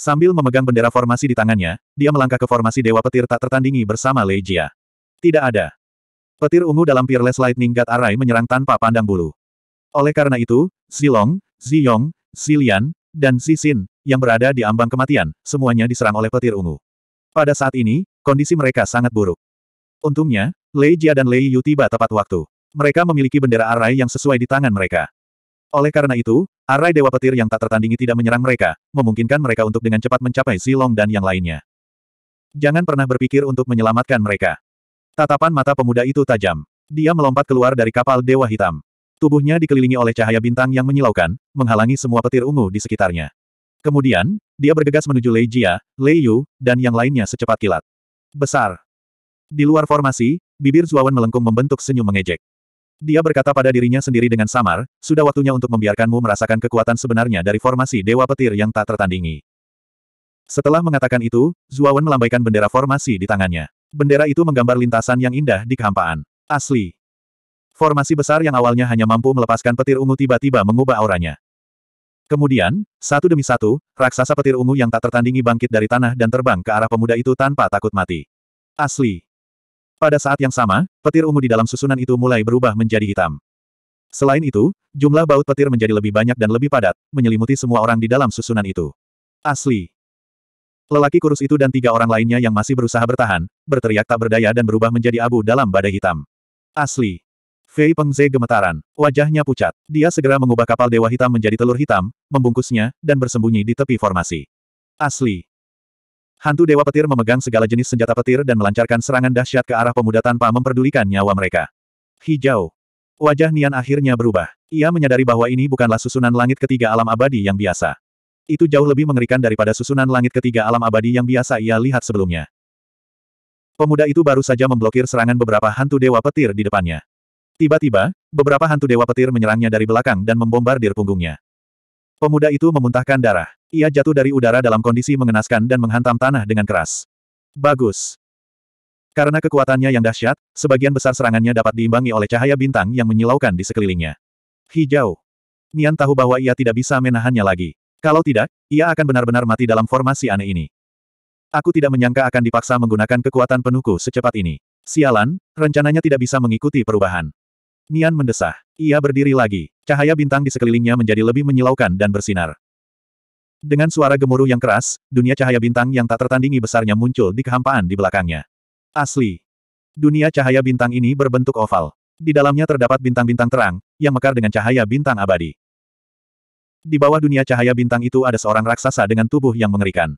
Sambil memegang bendera formasi di tangannya, dia melangkah ke formasi Dewa Petir tak tertandingi bersama Lei Jia. Tidak ada. Petir ungu dalam Peerless Lightning God Array menyerang tanpa pandang bulu. Oleh karena itu, Zilong, Ziyong, Zilian, dan Zixin, yang berada di ambang kematian, semuanya diserang oleh petir ungu. Pada saat ini, kondisi mereka sangat buruk. Untungnya, Lei Jia dan Lei Yu tiba tepat waktu. Mereka memiliki bendera Array yang sesuai di tangan mereka. Oleh karena itu, Arai Dewa Petir yang tak tertandingi tidak menyerang mereka, memungkinkan mereka untuk dengan cepat mencapai Silong dan yang lainnya. Jangan pernah berpikir untuk menyelamatkan mereka. Tatapan mata pemuda itu tajam. Dia melompat keluar dari kapal Dewa Hitam. Tubuhnya dikelilingi oleh cahaya bintang yang menyilaukan, menghalangi semua petir ungu di sekitarnya. Kemudian, dia bergegas menuju Lei Jia, Lei Yu, dan yang lainnya secepat kilat. Besar. Di luar formasi, bibir Zuawan melengkung membentuk senyum mengejek. Dia berkata pada dirinya sendiri dengan samar, sudah waktunya untuk membiarkanmu merasakan kekuatan sebenarnya dari formasi Dewa Petir yang tak tertandingi. Setelah mengatakan itu, Zuawan melambaikan bendera formasi di tangannya. Bendera itu menggambar lintasan yang indah di kehampaan. Asli. Formasi besar yang awalnya hanya mampu melepaskan petir ungu tiba-tiba mengubah auranya. Kemudian, satu demi satu, raksasa petir ungu yang tak tertandingi bangkit dari tanah dan terbang ke arah pemuda itu tanpa takut mati. Asli. Pada saat yang sama, petir ungu di dalam susunan itu mulai berubah menjadi hitam. Selain itu, jumlah baut petir menjadi lebih banyak dan lebih padat, menyelimuti semua orang di dalam susunan itu. Asli. Lelaki kurus itu dan tiga orang lainnya yang masih berusaha bertahan, berteriak tak berdaya dan berubah menjadi abu dalam badai hitam. Asli. Fei Pengze gemetaran, wajahnya pucat. Dia segera mengubah kapal Dewa Hitam menjadi telur hitam, membungkusnya, dan bersembunyi di tepi formasi. Asli. Hantu Dewa Petir memegang segala jenis senjata petir dan melancarkan serangan dahsyat ke arah pemuda tanpa memperdulikan nyawa mereka. Hijau. Wajah Nian akhirnya berubah. Ia menyadari bahwa ini bukanlah susunan langit ketiga alam abadi yang biasa. Itu jauh lebih mengerikan daripada susunan langit ketiga alam abadi yang biasa ia lihat sebelumnya. Pemuda itu baru saja memblokir serangan beberapa hantu dewa petir di depannya. Tiba-tiba, beberapa hantu dewa petir menyerangnya dari belakang dan membombardir punggungnya. Pemuda itu memuntahkan darah. Ia jatuh dari udara dalam kondisi mengenaskan dan menghantam tanah dengan keras. Bagus. Karena kekuatannya yang dahsyat, sebagian besar serangannya dapat diimbangi oleh cahaya bintang yang menyilaukan di sekelilingnya. Hijau. Nian tahu bahwa ia tidak bisa menahannya lagi. Kalau tidak, ia akan benar-benar mati dalam formasi aneh ini. Aku tidak menyangka akan dipaksa menggunakan kekuatan penuku secepat ini. Sialan, rencananya tidak bisa mengikuti perubahan. Nian mendesah. Ia berdiri lagi. Cahaya bintang di sekelilingnya menjadi lebih menyilaukan dan bersinar. Dengan suara gemuruh yang keras, dunia cahaya bintang yang tak tertandingi besarnya muncul di kehampaan di belakangnya. Asli. Dunia cahaya bintang ini berbentuk oval. Di dalamnya terdapat bintang-bintang terang, yang mekar dengan cahaya bintang abadi. Di bawah dunia cahaya bintang itu ada seorang raksasa dengan tubuh yang mengerikan.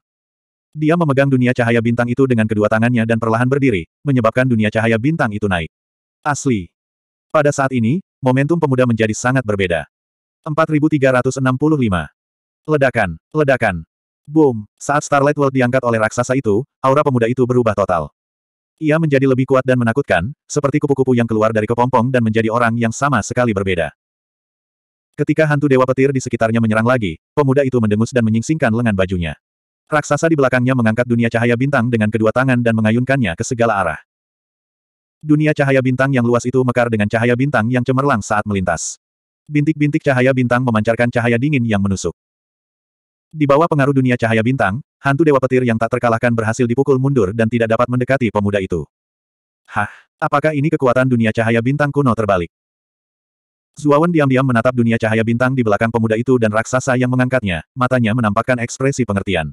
Dia memegang dunia cahaya bintang itu dengan kedua tangannya dan perlahan berdiri, menyebabkan dunia cahaya bintang itu naik. Asli. Pada saat ini, momentum pemuda menjadi sangat berbeda. 4365. Ledakan, ledakan. Boom, saat Starlight World diangkat oleh raksasa itu, aura pemuda itu berubah total. Ia menjadi lebih kuat dan menakutkan, seperti kupu-kupu yang keluar dari kepompong dan menjadi orang yang sama sekali berbeda. Ketika hantu dewa petir di sekitarnya menyerang lagi, pemuda itu mendengus dan menyingsingkan lengan bajunya. Raksasa di belakangnya mengangkat dunia cahaya bintang dengan kedua tangan dan mengayunkannya ke segala arah. Dunia cahaya bintang yang luas itu mekar dengan cahaya bintang yang cemerlang saat melintas. Bintik-bintik cahaya bintang memancarkan cahaya dingin yang menusuk. Di bawah pengaruh dunia cahaya bintang, hantu dewa petir yang tak terkalahkan berhasil dipukul mundur dan tidak dapat mendekati pemuda itu. Hah, apakah ini kekuatan dunia cahaya bintang kuno terbalik? Zuawan diam-diam menatap dunia cahaya bintang di belakang pemuda itu dan raksasa yang mengangkatnya, matanya menampakkan ekspresi pengertian.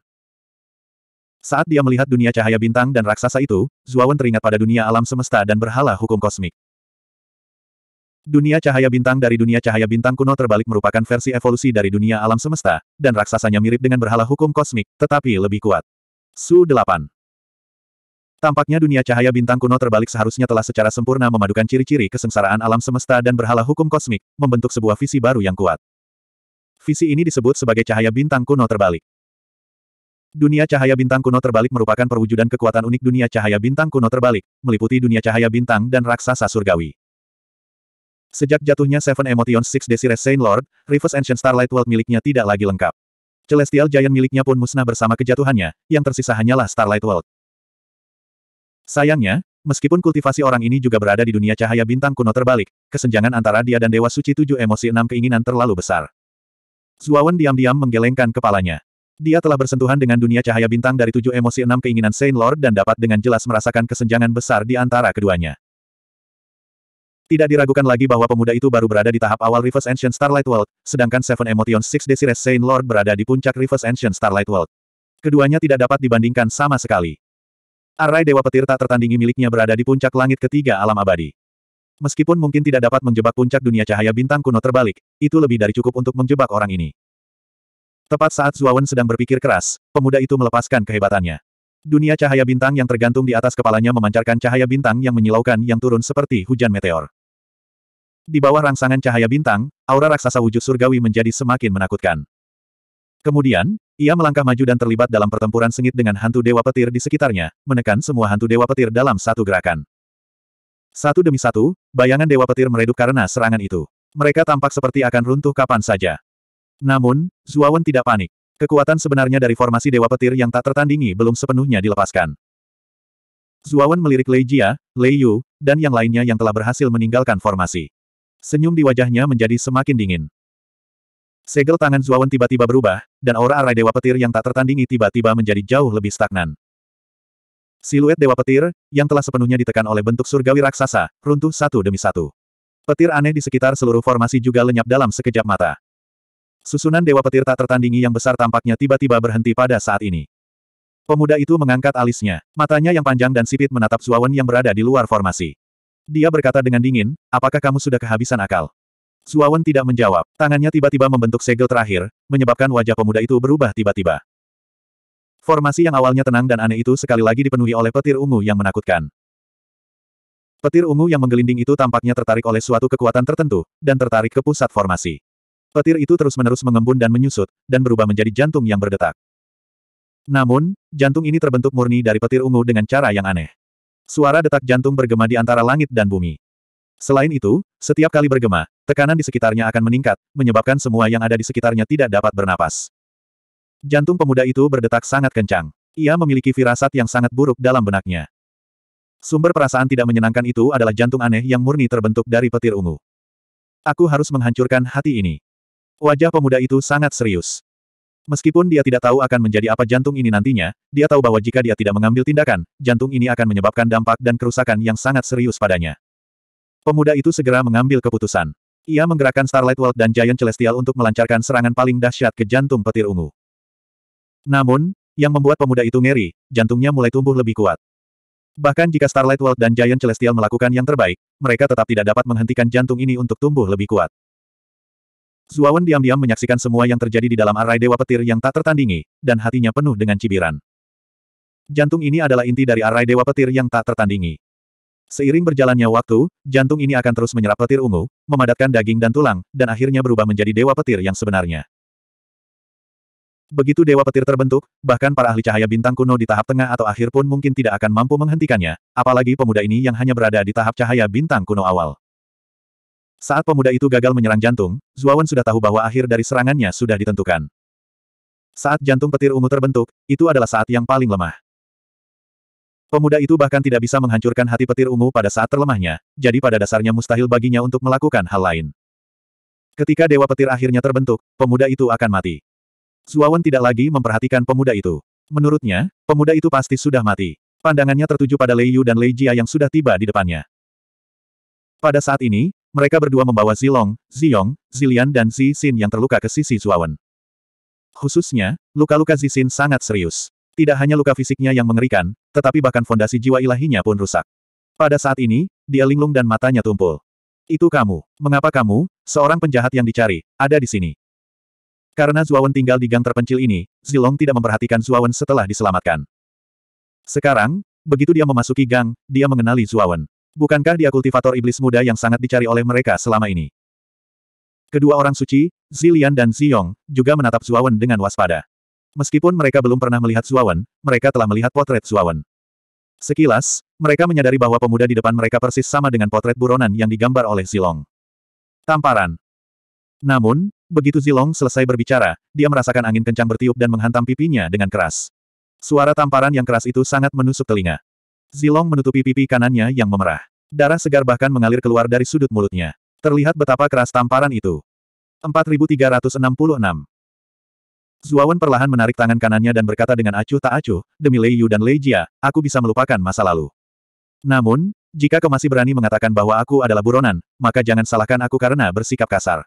Saat dia melihat dunia cahaya bintang dan raksasa itu, Zuawan teringat pada dunia alam semesta dan berhala hukum kosmik. Dunia cahaya bintang dari dunia cahaya bintang kuno terbalik merupakan versi evolusi dari dunia alam semesta, dan raksasanya mirip dengan berhala hukum kosmik, tetapi lebih kuat. Su 8 Tampaknya dunia cahaya bintang kuno terbalik seharusnya telah secara sempurna memadukan ciri-ciri kesengsaraan alam semesta dan berhala hukum kosmik, membentuk sebuah visi baru yang kuat. Visi ini disebut sebagai cahaya bintang kuno terbalik. Dunia cahaya bintang kuno terbalik merupakan perwujudan kekuatan unik dunia cahaya bintang kuno terbalik, meliputi dunia cahaya bintang dan raksasa surgawi. Sejak jatuhnya Seven Emotions Six Desires Saint Lord, Reverse Ancient Starlight World miliknya tidak lagi lengkap. Celestial Giant miliknya pun musnah bersama kejatuhannya, yang tersisa hanyalah Starlight World. Sayangnya, meskipun kultivasi orang ini juga berada di dunia cahaya bintang kuno terbalik, kesenjangan antara dia dan Dewa Suci Tujuh Emosi Enam Keinginan terlalu besar. Zuawan diam-diam menggelengkan kepalanya. Dia telah bersentuhan dengan dunia cahaya bintang dari tujuh emosi enam keinginan Saint Lord dan dapat dengan jelas merasakan kesenjangan besar di antara keduanya. Tidak diragukan lagi bahwa pemuda itu baru berada di tahap awal Reverse Ancient Starlight World, sedangkan Seven Emotions Six Desires Saint Lord berada di puncak Reverse Ancient Starlight World. Keduanya tidak dapat dibandingkan sama sekali. Arai Dewa Petir tak tertandingi miliknya berada di puncak langit ketiga alam abadi. Meskipun mungkin tidak dapat menjebak puncak dunia cahaya bintang kuno terbalik, itu lebih dari cukup untuk menjebak orang ini. Tepat saat Zuawan sedang berpikir keras, pemuda itu melepaskan kehebatannya. Dunia cahaya bintang yang tergantung di atas kepalanya memancarkan cahaya bintang yang menyilaukan yang turun seperti hujan meteor. Di bawah rangsangan cahaya bintang, aura raksasa wujud surgawi menjadi semakin menakutkan. Kemudian, ia melangkah maju dan terlibat dalam pertempuran sengit dengan hantu dewa petir di sekitarnya, menekan semua hantu dewa petir dalam satu gerakan. Satu demi satu, bayangan dewa petir meredup karena serangan itu. Mereka tampak seperti akan runtuh kapan saja. Namun, Zuawan tidak panik. Kekuatan sebenarnya dari formasi Dewa Petir yang tak tertandingi belum sepenuhnya dilepaskan. Zuawan melirik Lei Jia, Lei Yu, dan yang lainnya yang telah berhasil meninggalkan formasi. Senyum di wajahnya menjadi semakin dingin. Segel tangan Zuawan tiba-tiba berubah, dan aura arai Dewa Petir yang tak tertandingi tiba-tiba menjadi jauh lebih stagnan. Siluet Dewa Petir, yang telah sepenuhnya ditekan oleh bentuk surgawi raksasa, runtuh satu demi satu. Petir aneh di sekitar seluruh formasi juga lenyap dalam sekejap mata. Susunan Dewa Petir tak tertandingi yang besar tampaknya tiba-tiba berhenti pada saat ini. Pemuda itu mengangkat alisnya, matanya yang panjang dan sipit menatap Zuawan yang berada di luar formasi. Dia berkata dengan dingin, apakah kamu sudah kehabisan akal? Suawan tidak menjawab, tangannya tiba-tiba membentuk segel terakhir, menyebabkan wajah pemuda itu berubah tiba-tiba. Formasi yang awalnya tenang dan aneh itu sekali lagi dipenuhi oleh petir ungu yang menakutkan. Petir ungu yang menggelinding itu tampaknya tertarik oleh suatu kekuatan tertentu, dan tertarik ke pusat formasi. Petir itu terus-menerus mengembun dan menyusut, dan berubah menjadi jantung yang berdetak. Namun, jantung ini terbentuk murni dari petir ungu dengan cara yang aneh. Suara detak jantung bergema di antara langit dan bumi. Selain itu, setiap kali bergema, tekanan di sekitarnya akan meningkat, menyebabkan semua yang ada di sekitarnya tidak dapat bernapas. Jantung pemuda itu berdetak sangat kencang. Ia memiliki firasat yang sangat buruk dalam benaknya. Sumber perasaan tidak menyenangkan itu adalah jantung aneh yang murni terbentuk dari petir ungu. Aku harus menghancurkan hati ini. Wajah pemuda itu sangat serius. Meskipun dia tidak tahu akan menjadi apa jantung ini nantinya, dia tahu bahwa jika dia tidak mengambil tindakan, jantung ini akan menyebabkan dampak dan kerusakan yang sangat serius padanya. Pemuda itu segera mengambil keputusan. Ia menggerakkan Starlight World dan Giant Celestial untuk melancarkan serangan paling dahsyat ke jantung petir ungu. Namun, yang membuat pemuda itu ngeri, jantungnya mulai tumbuh lebih kuat. Bahkan jika Starlight World dan Giant Celestial melakukan yang terbaik, mereka tetap tidak dapat menghentikan jantung ini untuk tumbuh lebih kuat. Suawan diam-diam menyaksikan semua yang terjadi di dalam arai Dewa Petir yang tak tertandingi, dan hatinya penuh dengan cibiran. Jantung ini adalah inti dari arai Dewa Petir yang tak tertandingi. Seiring berjalannya waktu, jantung ini akan terus menyerap petir ungu, memadatkan daging dan tulang, dan akhirnya berubah menjadi Dewa Petir yang sebenarnya. Begitu Dewa Petir terbentuk, bahkan para ahli cahaya bintang kuno di tahap tengah atau akhir pun mungkin tidak akan mampu menghentikannya, apalagi pemuda ini yang hanya berada di tahap cahaya bintang kuno awal. Saat pemuda itu gagal menyerang jantung, Zuawan sudah tahu bahwa akhir dari serangannya sudah ditentukan. Saat jantung petir ungu terbentuk, itu adalah saat yang paling lemah. Pemuda itu bahkan tidak bisa menghancurkan hati petir ungu pada saat terlemahnya, jadi pada dasarnya mustahil baginya untuk melakukan hal lain. Ketika dewa petir akhirnya terbentuk, pemuda itu akan mati. Zuawan tidak lagi memperhatikan pemuda itu. Menurutnya, pemuda itu pasti sudah mati. Pandangannya tertuju pada Lei Yu dan Lei Jia yang sudah tiba di depannya. Pada saat ini, mereka berdua membawa Zilong, Ziyong, Zilian dan Zi Xin yang terluka ke sisi Zuawan. Khususnya, luka-luka Zi Xin sangat serius. Tidak hanya luka fisiknya yang mengerikan, tetapi bahkan fondasi jiwa ilahinya pun rusak. Pada saat ini, dia linglung dan matanya tumpul. Itu kamu. Mengapa kamu, seorang penjahat yang dicari, ada di sini? Karena Zuawan tinggal di gang terpencil ini, Zilong tidak memperhatikan Zuawan setelah diselamatkan. Sekarang, begitu dia memasuki gang, dia mengenali Zuawan. Bukankah dia kultivator iblis muda yang sangat dicari oleh mereka selama ini? Kedua orang suci, Zilian dan Ziyong, juga menatap Zuawan dengan waspada. Meskipun mereka belum pernah melihat Zuawan, mereka telah melihat potret Zuawan. Sekilas, mereka menyadari bahwa pemuda di depan mereka persis sama dengan potret buronan yang digambar oleh Zilong. Tamparan. Namun, begitu Zilong selesai berbicara, dia merasakan angin kencang bertiup dan menghantam pipinya dengan keras. Suara tamparan yang keras itu sangat menusuk telinga. Zilong menutupi pipi kanannya yang memerah. Darah segar bahkan mengalir keluar dari sudut mulutnya. Terlihat betapa keras tamparan itu. 4366 Zuawan perlahan menarik tangan kanannya dan berkata dengan acuh tak acuh, demi Lei Yu dan Lei Jia, aku bisa melupakan masa lalu. Namun, jika kau masih berani mengatakan bahwa aku adalah buronan, maka jangan salahkan aku karena bersikap kasar.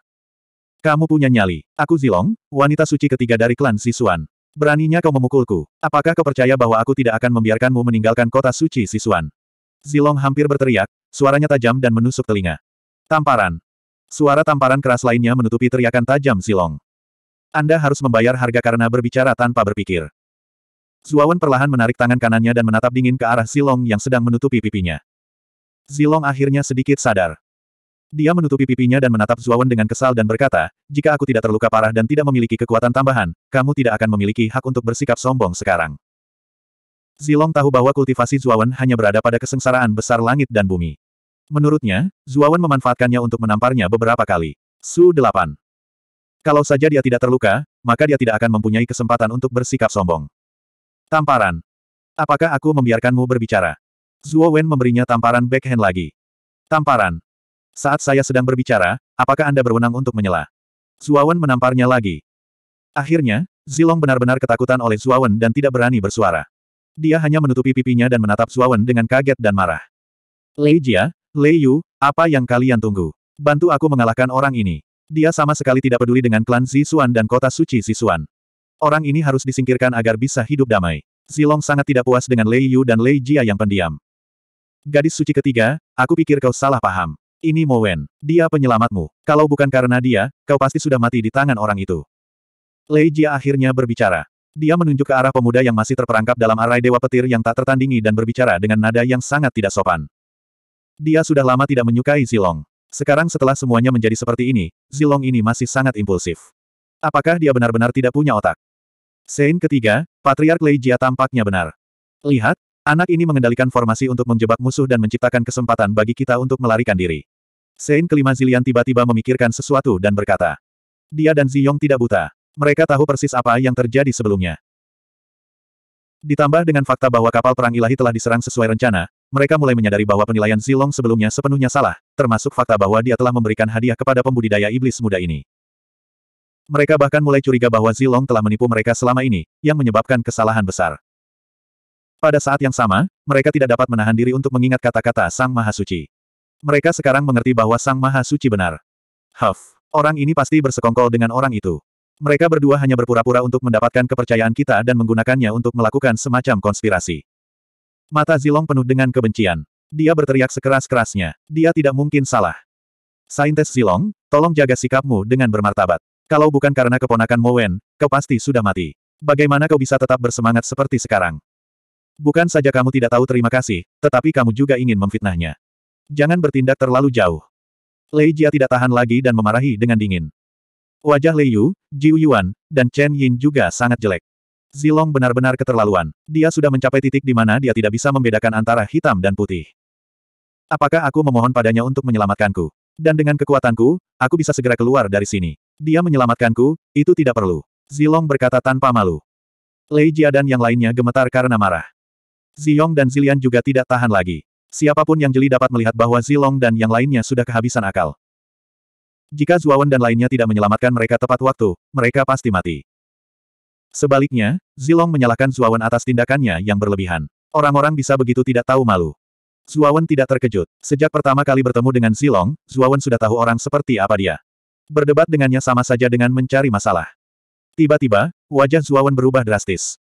Kamu punya nyali. Aku Zilong, wanita suci ketiga dari klan Sisuan. Beraninya kau memukulku. Apakah kau percaya bahwa aku tidak akan membiarkanmu meninggalkan kota suci Sisuan? Zilong hampir berteriak, suaranya tajam dan menusuk telinga. Tamparan. Suara tamparan keras lainnya menutupi teriakan tajam Zilong. Anda harus membayar harga karena berbicara tanpa berpikir. Zuawan perlahan menarik tangan kanannya dan menatap dingin ke arah Zilong yang sedang menutupi pipinya. Zilong akhirnya sedikit sadar. Dia menutupi pipinya dan menatap Zuawan dengan kesal dan berkata, jika aku tidak terluka parah dan tidak memiliki kekuatan tambahan, kamu tidak akan memiliki hak untuk bersikap sombong sekarang. Zilong tahu bahwa kultivasi Zuawan hanya berada pada kesengsaraan besar langit dan bumi. Menurutnya, Zuawan memanfaatkannya untuk menamparnya beberapa kali. Su 8. Kalau saja dia tidak terluka, maka dia tidak akan mempunyai kesempatan untuk bersikap sombong. Tamparan. Apakah aku membiarkanmu berbicara? Zuo memberinya tamparan backhand lagi. Tamparan. Saat saya sedang berbicara, apakah Anda berwenang untuk menyela? Zuawan menamparnya lagi. Akhirnya, Zilong benar-benar ketakutan oleh Zuawan dan tidak berani bersuara. Dia hanya menutupi pipinya dan menatap Zuawan dengan kaget dan marah. Lei Jia, Lei Yu, apa yang kalian tunggu? Bantu aku mengalahkan orang ini. Dia sama sekali tidak peduli dengan klan Zisuan dan kota suci Zisuan. Orang ini harus disingkirkan agar bisa hidup damai. Zilong sangat tidak puas dengan Lei Yu dan Lei Jia yang pendiam. Gadis suci ketiga, aku pikir kau salah paham. Ini Mowen. Dia penyelamatmu. Kalau bukan karena dia, kau pasti sudah mati di tangan orang itu. Lei Jia akhirnya berbicara. Dia menunjuk ke arah pemuda yang masih terperangkap dalam arai dewa petir yang tak tertandingi dan berbicara dengan nada yang sangat tidak sopan. Dia sudah lama tidak menyukai Zilong. Sekarang setelah semuanya menjadi seperti ini, Zilong ini masih sangat impulsif. Apakah dia benar-benar tidak punya otak? Sein ketiga, Patriark Lei Jia tampaknya benar. Lihat, anak ini mengendalikan formasi untuk menjebak musuh dan menciptakan kesempatan bagi kita untuk melarikan diri. Sein kelima Zilian tiba-tiba memikirkan sesuatu dan berkata. Dia dan Ziyong tidak buta. Mereka tahu persis apa yang terjadi sebelumnya. Ditambah dengan fakta bahwa kapal perang ilahi telah diserang sesuai rencana, mereka mulai menyadari bahwa penilaian Zilong sebelumnya sepenuhnya salah, termasuk fakta bahwa dia telah memberikan hadiah kepada pembudidaya iblis muda ini. Mereka bahkan mulai curiga bahwa Zilong telah menipu mereka selama ini, yang menyebabkan kesalahan besar. Pada saat yang sama, mereka tidak dapat menahan diri untuk mengingat kata-kata Sang Mahasuci. Mereka sekarang mengerti bahwa Sang Maha Suci benar. Huff, orang ini pasti bersekongkol dengan orang itu. Mereka berdua hanya berpura-pura untuk mendapatkan kepercayaan kita dan menggunakannya untuk melakukan semacam konspirasi. Mata Zilong penuh dengan kebencian. Dia berteriak sekeras-kerasnya. Dia tidak mungkin salah. Saintes Zilong, tolong jaga sikapmu dengan bermartabat. Kalau bukan karena keponakan Mowen, kau pasti sudah mati. Bagaimana kau bisa tetap bersemangat seperti sekarang? Bukan saja kamu tidak tahu terima kasih, tetapi kamu juga ingin memfitnahnya. Jangan bertindak terlalu jauh. Lei Jia tidak tahan lagi dan memarahi dengan dingin. Wajah Lei Yu, Jiu Yuan, dan Chen Yin juga sangat jelek. Zilong benar-benar keterlaluan. Dia sudah mencapai titik di mana dia tidak bisa membedakan antara hitam dan putih. Apakah aku memohon padanya untuk menyelamatkanku? Dan dengan kekuatanku, aku bisa segera keluar dari sini. Dia menyelamatkanku, itu tidak perlu. Zilong berkata tanpa malu. Lei Jia dan yang lainnya gemetar karena marah. Ziyong dan Zilian juga tidak tahan lagi. Siapapun yang jeli dapat melihat bahwa Zilong dan yang lainnya sudah kehabisan akal. Jika Zuawan dan lainnya tidak menyelamatkan mereka tepat waktu, mereka pasti mati. Sebaliknya, Zilong menyalahkan Zuawan atas tindakannya yang berlebihan. Orang-orang bisa begitu tidak tahu malu. Zuawan tidak terkejut. Sejak pertama kali bertemu dengan Zilong, Zuawan sudah tahu orang seperti apa dia. Berdebat dengannya sama saja dengan mencari masalah. Tiba-tiba, wajah Zuawan berubah drastis.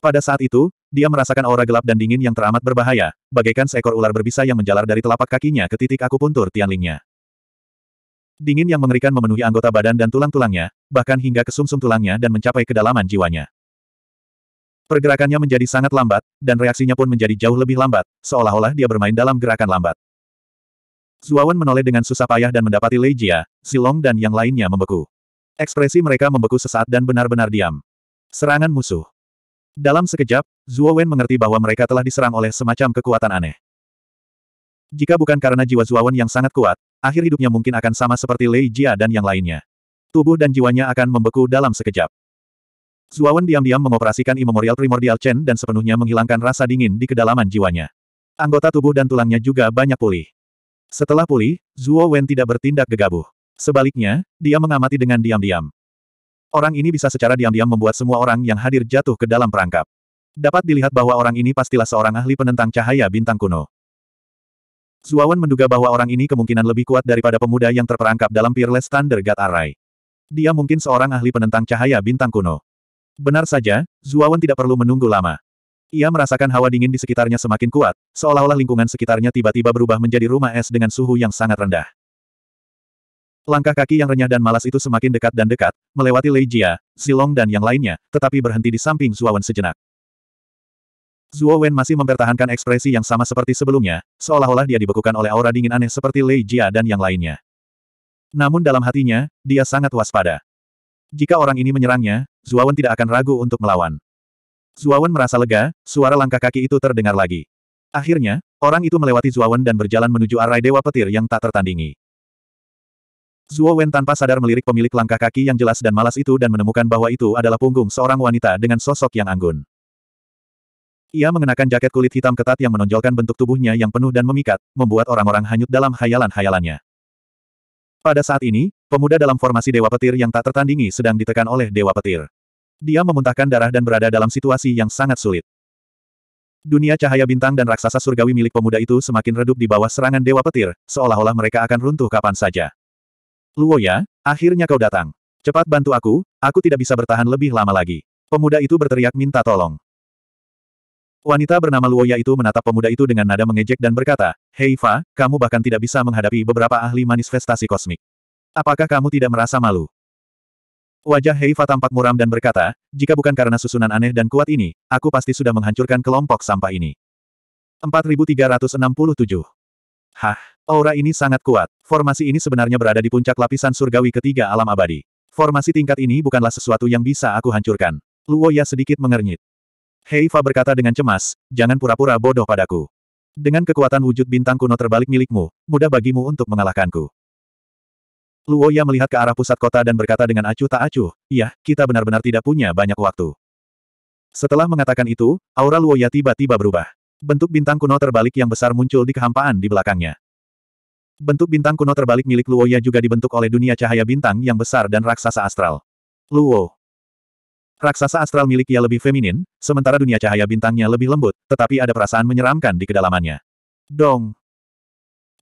Pada saat itu, dia merasakan aura gelap dan dingin yang teramat berbahaya, bagaikan seekor ular berbisa yang menjalar dari telapak kakinya ke titik akupuntur tianlingnya. Dingin yang mengerikan memenuhi anggota badan dan tulang-tulangnya, bahkan hingga ke sumsum -sum tulangnya dan mencapai kedalaman jiwanya. Pergerakannya menjadi sangat lambat, dan reaksinya pun menjadi jauh lebih lambat, seolah-olah dia bermain dalam gerakan lambat. Zuawan menoleh dengan susah payah dan mendapati Lei Jia, Silong dan yang lainnya membeku. Ekspresi mereka membeku sesaat dan benar-benar diam. Serangan musuh. Dalam sekejap, Zuo Wen mengerti bahwa mereka telah diserang oleh semacam kekuatan aneh. Jika bukan karena jiwa Zuo Wen yang sangat kuat, akhir hidupnya mungkin akan sama seperti Lei Jia dan yang lainnya. Tubuh dan jiwanya akan membeku dalam sekejap. Zuo Wen diam-diam mengoperasikan Immemorial Primordial Chen dan sepenuhnya menghilangkan rasa dingin di kedalaman jiwanya. Anggota tubuh dan tulangnya juga banyak pulih. Setelah pulih, Zuo Wen tidak bertindak gegabah. Sebaliknya, dia mengamati dengan diam-diam. Orang ini bisa secara diam-diam membuat semua orang yang hadir jatuh ke dalam perangkap. Dapat dilihat bahwa orang ini pastilah seorang ahli penentang cahaya bintang kuno. Zuawan menduga bahwa orang ini kemungkinan lebih kuat daripada pemuda yang terperangkap dalam Peerless Thunder God Array. Dia mungkin seorang ahli penentang cahaya bintang kuno. Benar saja, Zuawan tidak perlu menunggu lama. Ia merasakan hawa dingin di sekitarnya semakin kuat, seolah-olah lingkungan sekitarnya tiba-tiba berubah menjadi rumah es dengan suhu yang sangat rendah. Langkah kaki yang renyah dan malas itu semakin dekat dan dekat, melewati Lei Jia, Zilong dan yang lainnya, tetapi berhenti di samping Zuo Wen sejenak. Zuo Wen masih mempertahankan ekspresi yang sama seperti sebelumnya, seolah-olah dia dibekukan oleh aura dingin aneh seperti Lei Jia dan yang lainnya. Namun dalam hatinya, dia sangat waspada. Jika orang ini menyerangnya, Zuo Wen tidak akan ragu untuk melawan. Zuo Wen merasa lega, suara langkah kaki itu terdengar lagi. Akhirnya, orang itu melewati Zuo Wen dan berjalan menuju arai Dewa Petir yang tak tertandingi. Zuo Wen tanpa sadar melirik pemilik langkah kaki yang jelas dan malas itu dan menemukan bahwa itu adalah punggung seorang wanita dengan sosok yang anggun. Ia mengenakan jaket kulit hitam ketat yang menonjolkan bentuk tubuhnya yang penuh dan memikat, membuat orang-orang hanyut dalam hayalan-hayalannya. Pada saat ini, pemuda dalam formasi Dewa Petir yang tak tertandingi sedang ditekan oleh Dewa Petir. Dia memuntahkan darah dan berada dalam situasi yang sangat sulit. Dunia cahaya bintang dan raksasa surgawi milik pemuda itu semakin redup di bawah serangan Dewa Petir, seolah-olah mereka akan runtuh kapan saja. Luo Ya, akhirnya kau datang. Cepat bantu aku, aku tidak bisa bertahan lebih lama lagi. Pemuda itu berteriak minta tolong. Wanita bernama Luoya itu menatap pemuda itu dengan nada mengejek dan berkata, Hei Fa, kamu bahkan tidak bisa menghadapi beberapa ahli manifestasi kosmik. Apakah kamu tidak merasa malu? Wajah Heifa tampak muram dan berkata, jika bukan karena susunan aneh dan kuat ini, aku pasti sudah menghancurkan kelompok sampah ini. 4367 Hah, aura ini sangat kuat. Formasi ini sebenarnya berada di puncak lapisan surgawi ketiga alam abadi. Formasi tingkat ini bukanlah sesuatu yang bisa aku hancurkan. Luo Ya sedikit mengernyit. Heifa berkata dengan cemas, jangan pura-pura bodoh padaku. Dengan kekuatan wujud bintang kuno terbalik milikmu, mudah bagimu untuk mengalahkanku. Luo Ya melihat ke arah pusat kota dan berkata dengan acuh tak acuh, ya, kita benar-benar tidak punya banyak waktu. Setelah mengatakan itu, aura Luo Ya tiba-tiba berubah. Bentuk bintang kuno terbalik yang besar muncul di kehampaan di belakangnya. Bentuk bintang kuno terbalik milik Luoya juga dibentuk oleh dunia cahaya bintang yang besar dan raksasa astral. Luo. Raksasa astral milik ia lebih feminin, sementara dunia cahaya bintangnya lebih lembut, tetapi ada perasaan menyeramkan di kedalamannya. Dong.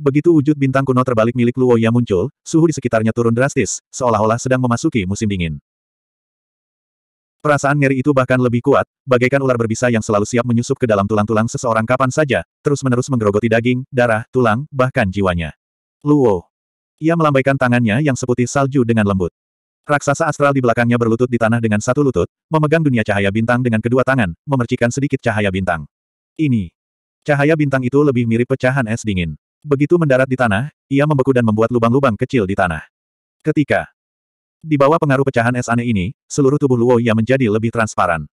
Begitu wujud bintang kuno terbalik milik Luoya muncul, suhu di sekitarnya turun drastis, seolah-olah sedang memasuki musim dingin. Perasaan ngeri itu bahkan lebih kuat, bagaikan ular berbisa yang selalu siap menyusup ke dalam tulang-tulang seseorang kapan saja, terus-menerus menggerogoti daging, darah, tulang, bahkan jiwanya. Luo. Ia melambaikan tangannya yang seputih salju dengan lembut. Raksasa astral di belakangnya berlutut di tanah dengan satu lutut, memegang dunia cahaya bintang dengan kedua tangan, memercikan sedikit cahaya bintang. Ini. Cahaya bintang itu lebih mirip pecahan es dingin. Begitu mendarat di tanah, ia membeku dan membuat lubang-lubang kecil di tanah. Ketika di bawah pengaruh pecahan es aneh ini, seluruh tubuh Luo Ya menjadi lebih transparan.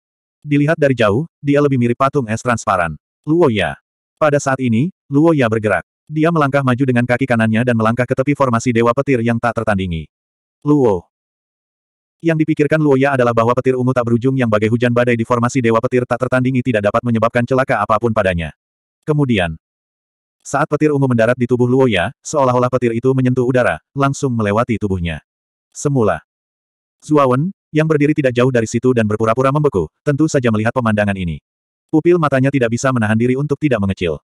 Dilihat dari jauh, dia lebih mirip patung es transparan. Luo Ya. Pada saat ini, Luo Ya bergerak. Dia melangkah maju dengan kaki kanannya dan melangkah ke tepi formasi dewa petir yang tak tertandingi. Luo. Yang dipikirkan Luo Ya adalah bahwa petir ungu tak berujung yang bagai hujan badai di formasi dewa petir tak tertandingi tidak dapat menyebabkan celaka apapun padanya. Kemudian, saat petir ungu mendarat di tubuh Luo Ya, seolah-olah petir itu menyentuh udara, langsung melewati tubuhnya. Semula. Zuawan, yang berdiri tidak jauh dari situ dan berpura-pura membeku, tentu saja melihat pemandangan ini. Pupil matanya tidak bisa menahan diri untuk tidak mengecil.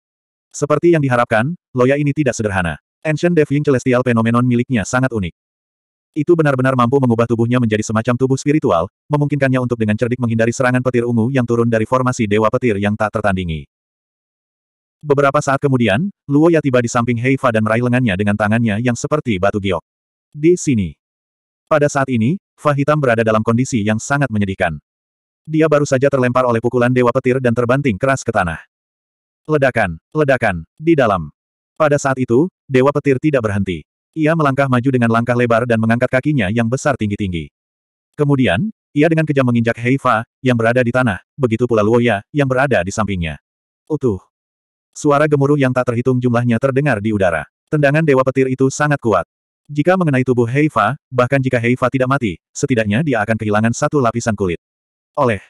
Seperti yang diharapkan, Loya ini tidak sederhana. Ancient Devying Celestial Phenomenon miliknya sangat unik. Itu benar-benar mampu mengubah tubuhnya menjadi semacam tubuh spiritual, memungkinkannya untuk dengan cerdik menghindari serangan petir ungu yang turun dari formasi Dewa Petir yang tak tertandingi. Beberapa saat kemudian, Luo Ya tiba di samping Heifa dan meraih lengannya dengan tangannya yang seperti batu giok. Di sini. Pada saat ini, Fahitam berada dalam kondisi yang sangat menyedihkan. Dia baru saja terlempar oleh pukulan Dewa Petir dan terbanting keras ke tanah. Ledakan, ledakan, di dalam. Pada saat itu, Dewa Petir tidak berhenti. Ia melangkah maju dengan langkah lebar dan mengangkat kakinya yang besar tinggi-tinggi. Kemudian, ia dengan kejam menginjak Heifa, yang berada di tanah, begitu pula Luoya, yang berada di sampingnya. Utuh. Suara gemuruh yang tak terhitung jumlahnya terdengar di udara. Tendangan Dewa Petir itu sangat kuat. Jika mengenai tubuh Heifa, bahkan jika Heifa tidak mati, setidaknya dia akan kehilangan satu lapisan kulit. Oleh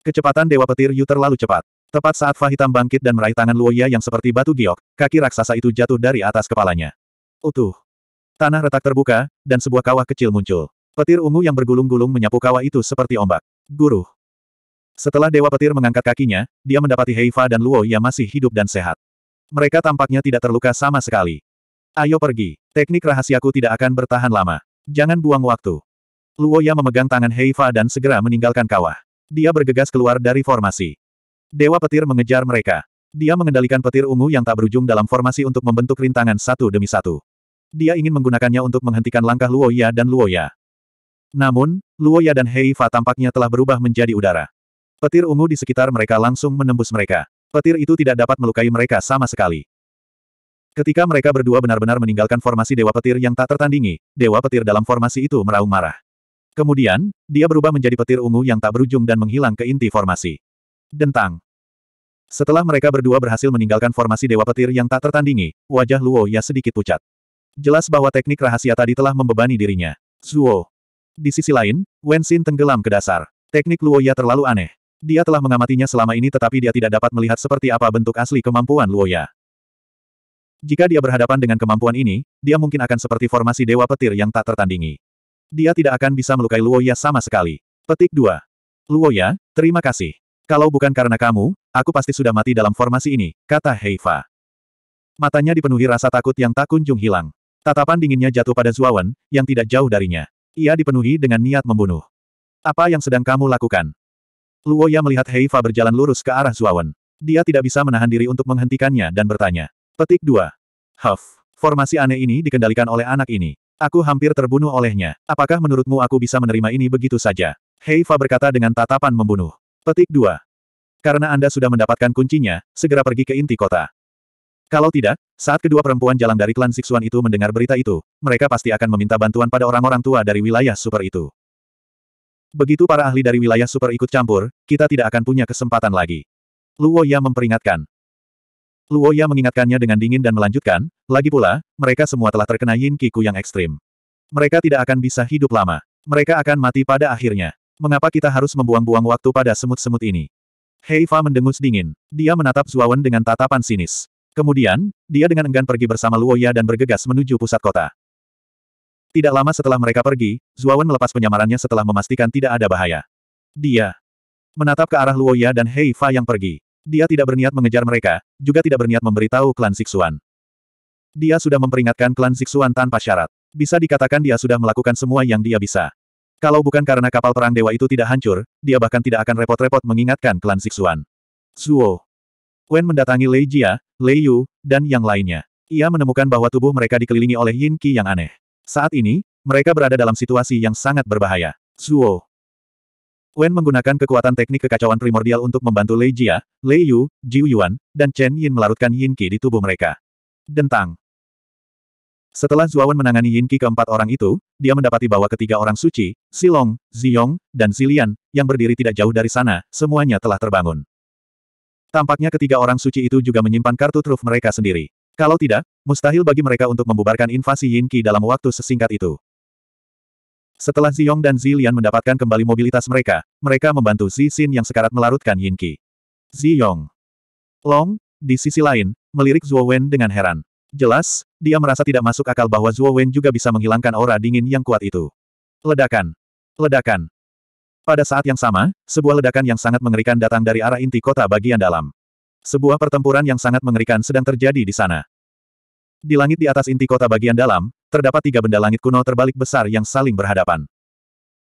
kecepatan Dewa Petir Yu terlalu cepat. Tepat saat Fahitam bangkit dan meraih tangan Luoya yang seperti batu giok, kaki raksasa itu jatuh dari atas kepalanya. Utuh. Tanah retak terbuka, dan sebuah kawah kecil muncul. Petir ungu yang bergulung-gulung menyapu kawah itu seperti ombak. Guru. Setelah Dewa Petir mengangkat kakinya, dia mendapati Heifa dan Luo masih hidup dan sehat. Mereka tampaknya tidak terluka sama sekali. Ayo pergi. Teknik rahasiaku tidak akan bertahan lama. Jangan buang waktu. Luoya memegang tangan Heifa dan segera meninggalkan kawah. Dia bergegas keluar dari formasi. Dewa petir mengejar mereka. Dia mengendalikan petir ungu yang tak berujung dalam formasi untuk membentuk rintangan satu demi satu. Dia ingin menggunakannya untuk menghentikan langkah Luoya dan Luoya. Namun, Luoya dan Heifa tampaknya telah berubah menjadi udara. Petir ungu di sekitar mereka langsung menembus mereka. Petir itu tidak dapat melukai mereka sama sekali. Ketika mereka berdua benar-benar meninggalkan formasi Dewa Petir yang tak tertandingi, Dewa Petir dalam formasi itu meraung marah. Kemudian, dia berubah menjadi petir ungu yang tak berujung dan menghilang ke inti formasi. Dentang. Setelah mereka berdua berhasil meninggalkan formasi Dewa Petir yang tak tertandingi, wajah Luo Ya sedikit pucat. Jelas bahwa teknik rahasia tadi telah membebani dirinya. Zuo. Di sisi lain, Wen Xin tenggelam ke dasar. Teknik Luo Ya terlalu aneh. Dia telah mengamatinya selama ini tetapi dia tidak dapat melihat seperti apa bentuk asli kemampuan Luo Ya. Jika dia berhadapan dengan kemampuan ini, dia mungkin akan seperti formasi Dewa Petir yang tak tertandingi. Dia tidak akan bisa melukai Luoya sama sekali. Petik 2. Luoya, terima kasih. Kalau bukan karena kamu, aku pasti sudah mati dalam formasi ini, kata Heifa. Matanya dipenuhi rasa takut yang tak kunjung hilang. Tatapan dinginnya jatuh pada Zuawan, yang tidak jauh darinya. Ia dipenuhi dengan niat membunuh. Apa yang sedang kamu lakukan? Luoya melihat Heifa berjalan lurus ke arah Zuawan. Dia tidak bisa menahan diri untuk menghentikannya dan bertanya. Petik 2. Huff. Formasi aneh ini dikendalikan oleh anak ini. Aku hampir terbunuh olehnya. Apakah menurutmu aku bisa menerima ini begitu saja? Heifa berkata dengan tatapan membunuh. Petik 2. Karena Anda sudah mendapatkan kuncinya, segera pergi ke inti kota. Kalau tidak, saat kedua perempuan jalan dari klan Siksuan itu mendengar berita itu, mereka pasti akan meminta bantuan pada orang-orang tua dari wilayah super itu. Begitu para ahli dari wilayah super ikut campur, kita tidak akan punya kesempatan lagi. Luo Ya memperingatkan, Luo mengingatkannya dengan dingin dan melanjutkan, lagi pula, mereka semua telah terkena yin kiku yang ekstrim. Mereka tidak akan bisa hidup lama. Mereka akan mati pada akhirnya. Mengapa kita harus membuang-buang waktu pada semut-semut ini? Heifa mendengus dingin. Dia menatap Zuawan dengan tatapan sinis. Kemudian, dia dengan enggan pergi bersama Luoya dan bergegas menuju pusat kota. Tidak lama setelah mereka pergi, Zuawan melepas penyamarannya setelah memastikan tidak ada bahaya. Dia menatap ke arah Luoya dan Heifa yang pergi. Dia tidak berniat mengejar mereka, juga tidak berniat memberitahu klan Siksuan. Dia sudah memperingatkan klan Siksuan tanpa syarat. Bisa dikatakan dia sudah melakukan semua yang dia bisa. Kalau bukan karena kapal perang dewa itu tidak hancur, dia bahkan tidak akan repot-repot mengingatkan klan Siksuan. Zuo. Wen mendatangi Lei Jia, Lei Yu, dan yang lainnya. Ia menemukan bahwa tubuh mereka dikelilingi oleh Yin Qi yang aneh. Saat ini, mereka berada dalam situasi yang sangat berbahaya. Zuo. Wen menggunakan kekuatan teknik kekacauan primordial untuk membantu Lei Jia, Lei Yu, Jiu Yuan, dan Chen Yin melarutkan Yin Qi di tubuh mereka. Dentang. Setelah Zuawan menangani Yin Qi keempat orang itu, dia mendapati bahwa ketiga orang suci, Silong, Ziyong, dan Zilian, yang berdiri tidak jauh dari sana, semuanya telah terbangun. Tampaknya ketiga orang suci itu juga menyimpan kartu truf mereka sendiri. Kalau tidak, mustahil bagi mereka untuk membubarkan invasi Yin Qi dalam waktu sesingkat itu. Setelah Ziyong dan Zilian mendapatkan kembali mobilitas mereka, mereka membantu Zi Xin yang sekarat melarutkan Yin Yinqi. Ziyong. Long, di sisi lain, melirik Zuo Wen dengan heran. Jelas, dia merasa tidak masuk akal bahwa Zuo Wen juga bisa menghilangkan aura dingin yang kuat itu. Ledakan. Ledakan. Pada saat yang sama, sebuah ledakan yang sangat mengerikan datang dari arah inti kota bagian dalam. Sebuah pertempuran yang sangat mengerikan sedang terjadi di sana. Di langit di atas inti kota bagian dalam, terdapat tiga benda langit kuno terbalik besar yang saling berhadapan.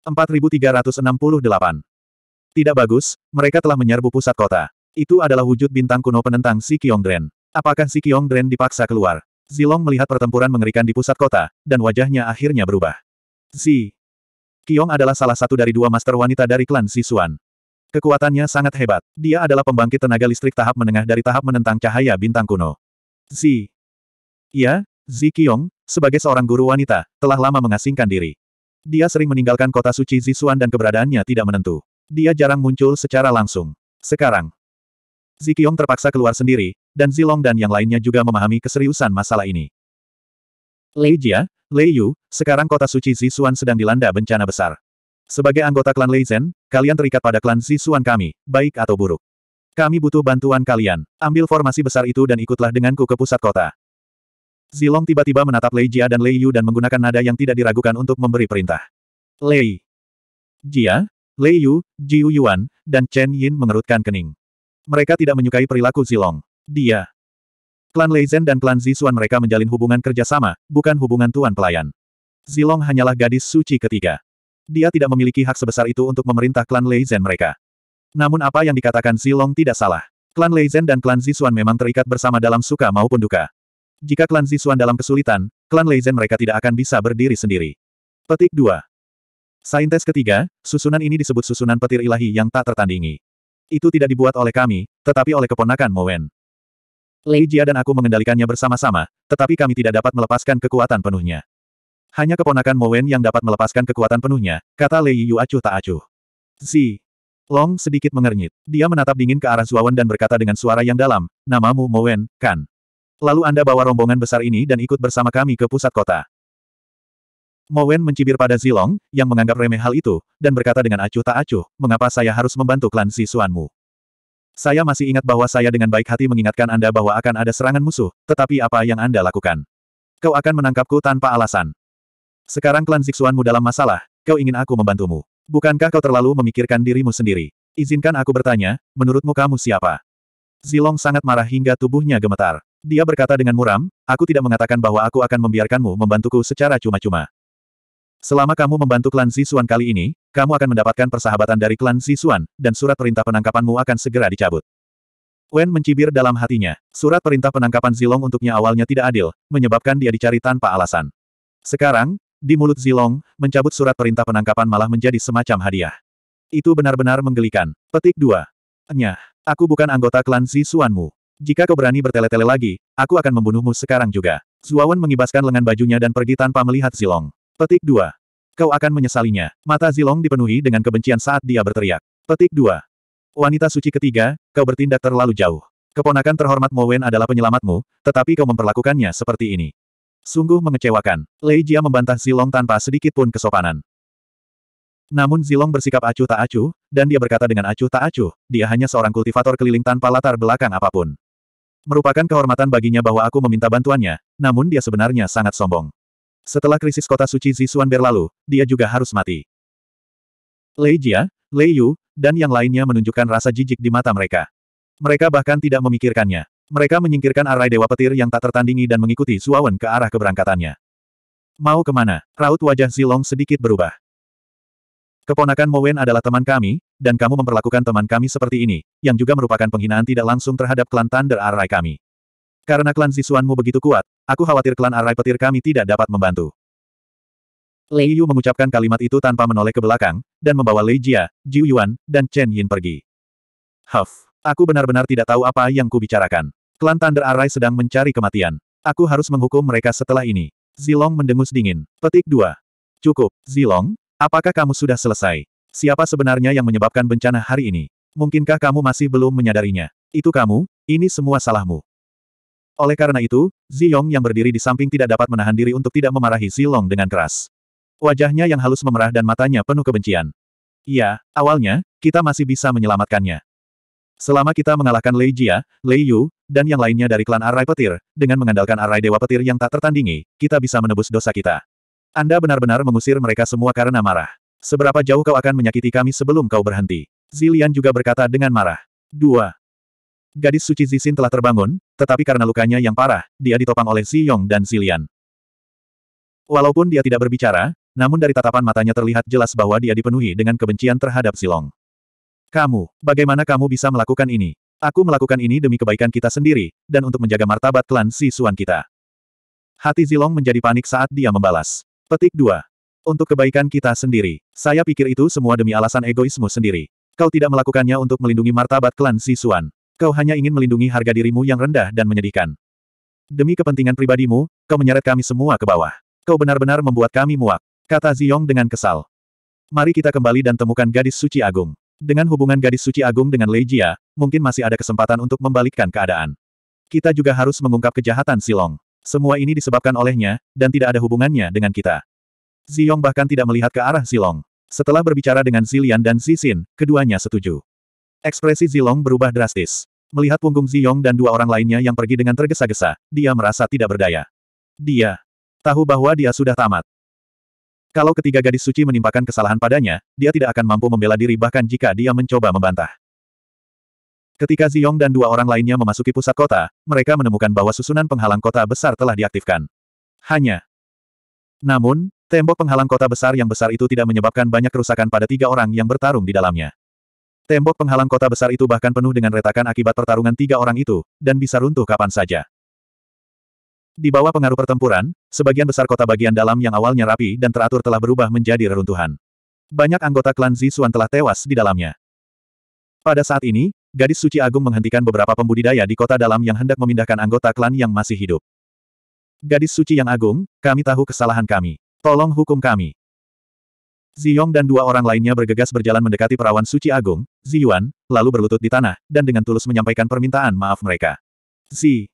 4368. Tidak bagus, mereka telah menyerbu pusat kota. Itu adalah wujud bintang kuno penentang si Kyongdren. Apakah si Kyongdren dipaksa keluar? Zilong melihat pertempuran mengerikan di pusat kota, dan wajahnya akhirnya berubah. Si Kyong adalah salah satu dari dua master wanita dari klan Si Suan. Kekuatannya sangat hebat. Dia adalah pembangkit tenaga listrik tahap menengah dari tahap menentang cahaya bintang kuno. Si ya, Zi Kyong, sebagai seorang guru wanita, telah lama mengasingkan diri. Dia sering meninggalkan kota suci Zisuan dan keberadaannya tidak menentu. Dia jarang muncul secara langsung. Sekarang, Zikyong terpaksa keluar sendiri, dan Zilong dan yang lainnya juga memahami keseriusan masalah ini. Lei Jia, Lei Yu, sekarang kota suci Zisuan sedang dilanda bencana besar. Sebagai anggota klan Lei Zhen, kalian terikat pada klan Zisuan kami, baik atau buruk. Kami butuh bantuan kalian. Ambil formasi besar itu dan ikutlah denganku ke pusat kota. Zilong tiba-tiba menatap Lei Jia dan Lei Yu dan menggunakan nada yang tidak diragukan untuk memberi perintah. Lei Jia, Lei Yu, Jiu Yuan, dan Chen Yin mengerutkan kening. Mereka tidak menyukai perilaku Zilong. Dia. Klan Lei Zhen dan klan Zisuan mereka menjalin hubungan kerjasama, bukan hubungan tuan pelayan. Zilong hanyalah gadis suci ketiga. Dia tidak memiliki hak sebesar itu untuk memerintah klan Lei Zhen mereka. Namun apa yang dikatakan Zilong tidak salah. Klan Lei Zhen dan klan Zisuan memang terikat bersama dalam suka maupun duka. Jika klan Zisuan dalam kesulitan, klan Leizen mereka tidak akan bisa berdiri sendiri. Petik 2. Saintes ketiga, susunan ini disebut susunan petir ilahi yang tak tertandingi. Itu tidak dibuat oleh kami, tetapi oleh keponakan Mowen. Lei Jia dan aku mengendalikannya bersama-sama, tetapi kami tidak dapat melepaskan kekuatan penuhnya. Hanya keponakan Mowen yang dapat melepaskan kekuatan penuhnya, kata Lei Yu acuh tak acuh. Zi. Long sedikit mengernyit. Dia menatap dingin ke arah Zuawan dan berkata dengan suara yang dalam, namamu Mowen, kan? Lalu Anda bawa rombongan besar ini dan ikut bersama kami ke pusat kota. Mowen mencibir pada Zilong, yang menganggap remeh hal itu, dan berkata dengan acuh tak acuh, mengapa saya harus membantu klan Si Suanmu? Saya masih ingat bahwa saya dengan baik hati mengingatkan Anda bahwa akan ada serangan musuh, tetapi apa yang Anda lakukan? Kau akan menangkapku tanpa alasan. Sekarang klan Zixuanmu dalam masalah, kau ingin aku membantumu. Bukankah kau terlalu memikirkan dirimu sendiri? Izinkan aku bertanya, menurutmu kamu siapa? Zilong sangat marah hingga tubuhnya gemetar. Dia berkata dengan muram, aku tidak mengatakan bahwa aku akan membiarkanmu membantuku secara cuma-cuma. Selama kamu membantu klan Zisuan kali ini, kamu akan mendapatkan persahabatan dari klan Zisuan, dan surat perintah penangkapanmu akan segera dicabut. Wen mencibir dalam hatinya. Surat perintah penangkapan Zilong untuknya awalnya tidak adil, menyebabkan dia dicari tanpa alasan. Sekarang, di mulut Zilong, mencabut surat perintah penangkapan malah menjadi semacam hadiah. Itu benar-benar menggelikan. Petik 2. Enyah. Aku bukan anggota klan Zisuanmu. Jika kau berani bertele-tele lagi, aku akan membunuhmu sekarang juga. Zuawan mengibaskan lengan bajunya dan pergi tanpa melihat Zilong. Petik 2. Kau akan menyesalinya. Mata Zilong dipenuhi dengan kebencian saat dia berteriak. Petik 2. Wanita suci ketiga, kau bertindak terlalu jauh. Keponakan terhormat Mowen adalah penyelamatmu, tetapi kau memperlakukannya seperti ini. Sungguh mengecewakan. Lei Jia membantah Zilong tanpa sedikit pun kesopanan. Namun Zilong bersikap acuh tak acuh, dan dia berkata dengan acuh tak acuh, dia hanya seorang kultivator keliling tanpa latar belakang apapun. Merupakan kehormatan baginya bahwa aku meminta bantuannya, namun dia sebenarnya sangat sombong. Setelah krisis kota suci Zisuan berlalu, dia juga harus mati. Lei Jia, Lei Yu, dan yang lainnya menunjukkan rasa jijik di mata mereka. Mereka bahkan tidak memikirkannya. Mereka menyingkirkan arai dewa petir yang tak tertandingi dan mengikuti Zuawan ke arah keberangkatannya. Mau kemana? Raut wajah Zilong sedikit berubah. Keponakan Mowen adalah teman kami, dan kamu memperlakukan teman kami seperti ini, yang juga merupakan penghinaan tidak langsung terhadap klan Thunder Array kami. Karena klan Zisuanmu begitu kuat, aku khawatir klan Array petir kami tidak dapat membantu. Lei Yu mengucapkan kalimat itu tanpa menoleh ke belakang, dan membawa Lei Jia, Jiu Yuan, dan Chen Yin pergi. Huff, aku benar-benar tidak tahu apa yang kubicarakan. Klan Thunder Array sedang mencari kematian. Aku harus menghukum mereka setelah ini. Zilong mendengus dingin. Petik 2. Cukup, Zilong, Apakah kamu sudah selesai? Siapa sebenarnya yang menyebabkan bencana hari ini? Mungkinkah kamu masih belum menyadarinya? Itu kamu, ini semua salahmu. Oleh karena itu, Ziyong yang berdiri di samping tidak dapat menahan diri untuk tidak memarahi Zilong dengan keras. Wajahnya yang halus memerah dan matanya penuh kebencian. Iya, awalnya, kita masih bisa menyelamatkannya. Selama kita mengalahkan Lei Jia, Lei Yu, dan yang lainnya dari klan Arai Petir, dengan mengandalkan Arai Dewa Petir yang tak tertandingi, kita bisa menebus dosa kita. Anda benar-benar mengusir mereka semua karena marah. Seberapa jauh kau akan menyakiti kami sebelum kau berhenti? Zilian juga berkata dengan marah. 2. Gadis suci Zixin telah terbangun, tetapi karena lukanya yang parah, dia ditopang oleh Ziyong dan Zilian. Walaupun dia tidak berbicara, namun dari tatapan matanya terlihat jelas bahwa dia dipenuhi dengan kebencian terhadap Zilong. Kamu, bagaimana kamu bisa melakukan ini? Aku melakukan ini demi kebaikan kita sendiri, dan untuk menjaga martabat klan Si Suan kita. Hati Zilong menjadi panik saat dia membalas. Petik 2. Untuk kebaikan kita sendiri. Saya pikir itu semua demi alasan egoismu sendiri. Kau tidak melakukannya untuk melindungi martabat klan Sisuan. Kau hanya ingin melindungi harga dirimu yang rendah dan menyedihkan. Demi kepentingan pribadimu, kau menyeret kami semua ke bawah. Kau benar-benar membuat kami muak, kata Ziyong dengan kesal. Mari kita kembali dan temukan gadis suci agung. Dengan hubungan gadis suci agung dengan Lei Jia, mungkin masih ada kesempatan untuk membalikkan keadaan. Kita juga harus mengungkap kejahatan Silong. Semua ini disebabkan olehnya, dan tidak ada hubungannya dengan kita. Ziyong bahkan tidak melihat ke arah Zilong. Setelah berbicara dengan Zilian dan Zixin, keduanya setuju. Ekspresi Zilong berubah drastis. Melihat punggung Ziyong dan dua orang lainnya yang pergi dengan tergesa-gesa, dia merasa tidak berdaya. Dia tahu bahwa dia sudah tamat. Kalau ketiga gadis suci menimpakan kesalahan padanya, dia tidak akan mampu membela diri bahkan jika dia mencoba membantah. Ketika Ziyong dan dua orang lainnya memasuki pusat kota, mereka menemukan bahwa susunan penghalang kota besar telah diaktifkan. Hanya. Namun, tembok penghalang kota besar yang besar itu tidak menyebabkan banyak kerusakan pada tiga orang yang bertarung di dalamnya. Tembok penghalang kota besar itu bahkan penuh dengan retakan akibat pertarungan tiga orang itu, dan bisa runtuh kapan saja. Di bawah pengaruh pertempuran, sebagian besar kota bagian dalam yang awalnya rapi dan teratur telah berubah menjadi reruntuhan. Banyak anggota klan Zisuan telah tewas di dalamnya. Pada saat ini, Gadis suci agung menghentikan beberapa pembudidaya di kota dalam yang hendak memindahkan anggota klan yang masih hidup. Gadis suci yang agung, kami tahu kesalahan kami. Tolong hukum kami. Ziyong dan dua orang lainnya bergegas berjalan mendekati perawan suci agung, Ziyuan, lalu berlutut di tanah, dan dengan tulus menyampaikan permintaan maaf mereka. Zi.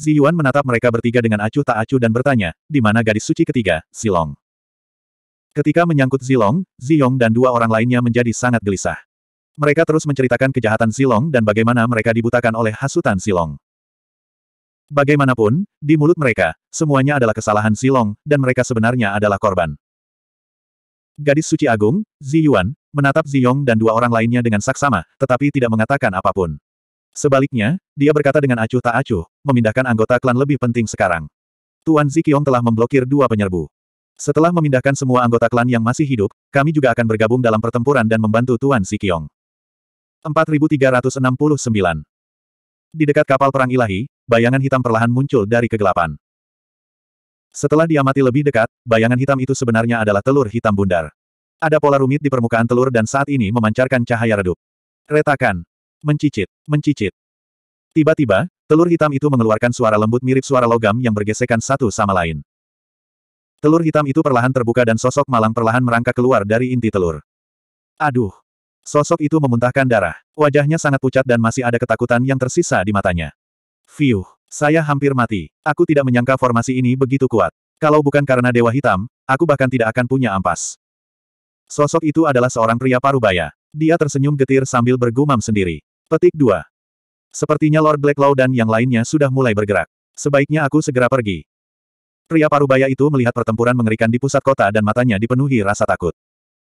Ziyuan menatap mereka bertiga dengan acuh tak acuh dan bertanya, di mana gadis suci ketiga, Silong. Ketika menyangkut Zilong, Ziyong dan dua orang lainnya menjadi sangat gelisah. Mereka terus menceritakan kejahatan Silong dan bagaimana mereka dibutakan oleh hasutan Silong. Bagaimanapun, di mulut mereka, semuanya adalah kesalahan Silong, dan mereka sebenarnya adalah korban. Gadis suci agung, Zi Yuan, menatap Zi Yong dan dua orang lainnya dengan saksama, tetapi tidak mengatakan apapun. Sebaliknya, dia berkata dengan acuh tak acuh, memindahkan anggota klan lebih penting sekarang. Tuan Zi Qiong telah memblokir dua penyerbu. Setelah memindahkan semua anggota klan yang masih hidup, kami juga akan bergabung dalam pertempuran dan membantu Tuan Zi Qiong. 4369. Di dekat kapal perang ilahi, bayangan hitam perlahan muncul dari kegelapan. Setelah diamati lebih dekat, bayangan hitam itu sebenarnya adalah telur hitam bundar. Ada pola rumit di permukaan telur dan saat ini memancarkan cahaya redup. Retakan. Mencicit. Mencicit. Tiba-tiba, telur hitam itu mengeluarkan suara lembut mirip suara logam yang bergesekan satu sama lain. Telur hitam itu perlahan terbuka dan sosok malang perlahan merangkak keluar dari inti telur. Aduh, Sosok itu memuntahkan darah. Wajahnya sangat pucat dan masih ada ketakutan yang tersisa di matanya. Fiuh, saya hampir mati. Aku tidak menyangka formasi ini begitu kuat. Kalau bukan karena Dewa Hitam, aku bahkan tidak akan punya ampas. Sosok itu adalah seorang pria parubaya. Dia tersenyum getir sambil bergumam sendiri. Petik 2. Sepertinya Lord Blacklaw dan yang lainnya sudah mulai bergerak. Sebaiknya aku segera pergi. Pria parubaya itu melihat pertempuran mengerikan di pusat kota dan matanya dipenuhi rasa takut.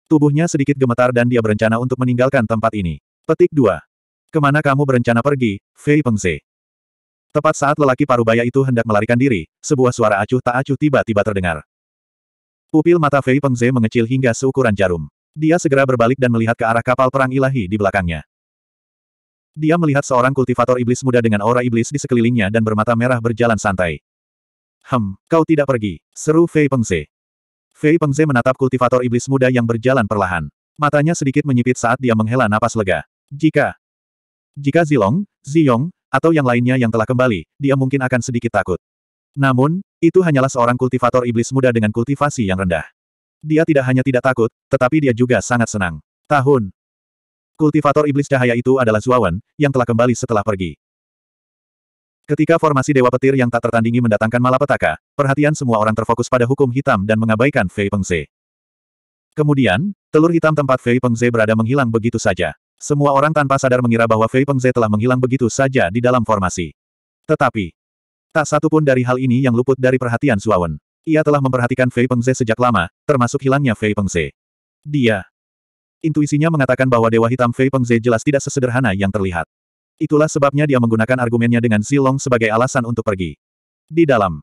Tubuhnya sedikit gemetar dan dia berencana untuk meninggalkan tempat ini. Petik 2. Kemana kamu berencana pergi, Fei Pengze? Tepat saat lelaki parubaya itu hendak melarikan diri, sebuah suara acuh tak acuh tiba-tiba terdengar. Pupil mata Fei Pengze mengecil hingga seukuran jarum. Dia segera berbalik dan melihat ke arah kapal perang ilahi di belakangnya. Dia melihat seorang kultivator iblis muda dengan aura iblis di sekelilingnya dan bermata merah berjalan santai. Hem, kau tidak pergi, seru Fei Pengze. Fei Pengze menatap kultivator iblis muda yang berjalan perlahan. Matanya sedikit menyipit saat dia menghela napas lega. Jika jika Zilong, Ziyong, atau yang lainnya yang telah kembali, dia mungkin akan sedikit takut. Namun, itu hanyalah seorang kultivator iblis muda dengan kultivasi yang rendah. Dia tidak hanya tidak takut, tetapi dia juga sangat senang. Tahun Kultivator iblis cahaya itu adalah Zuawan, yang telah kembali setelah pergi. Ketika formasi Dewa Petir yang tak tertandingi mendatangkan malapetaka, perhatian semua orang terfokus pada hukum hitam dan mengabaikan Fei Pengze. Kemudian, telur hitam tempat Fei Pengze berada menghilang begitu saja. Semua orang tanpa sadar mengira bahwa Fei Pengze telah menghilang begitu saja di dalam formasi. Tetapi, tak satu pun dari hal ini yang luput dari perhatian Suawen. Ia telah memperhatikan Fei Pengze sejak lama, termasuk hilangnya Fei Pengze. Dia. Intuisinya mengatakan bahwa Dewa Hitam Fei Pengze jelas tidak sesederhana yang terlihat. Itulah sebabnya dia menggunakan argumennya dengan Silong sebagai alasan untuk pergi. Di dalam.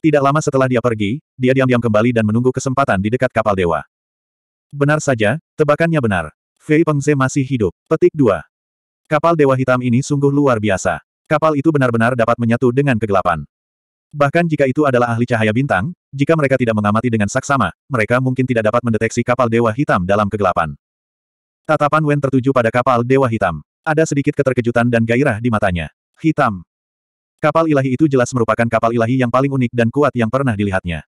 Tidak lama setelah dia pergi, dia diam-diam kembali dan menunggu kesempatan di dekat kapal dewa. Benar saja, tebakannya benar. Fei Pengze masih hidup. Petik 2. Kapal dewa hitam ini sungguh luar biasa. Kapal itu benar-benar dapat menyatu dengan kegelapan. Bahkan jika itu adalah ahli cahaya bintang, jika mereka tidak mengamati dengan saksama, mereka mungkin tidak dapat mendeteksi kapal dewa hitam dalam kegelapan. Tatapan Wen tertuju pada kapal dewa hitam. Ada sedikit keterkejutan dan gairah di matanya. Hitam. Kapal ilahi itu jelas merupakan kapal ilahi yang paling unik dan kuat yang pernah dilihatnya.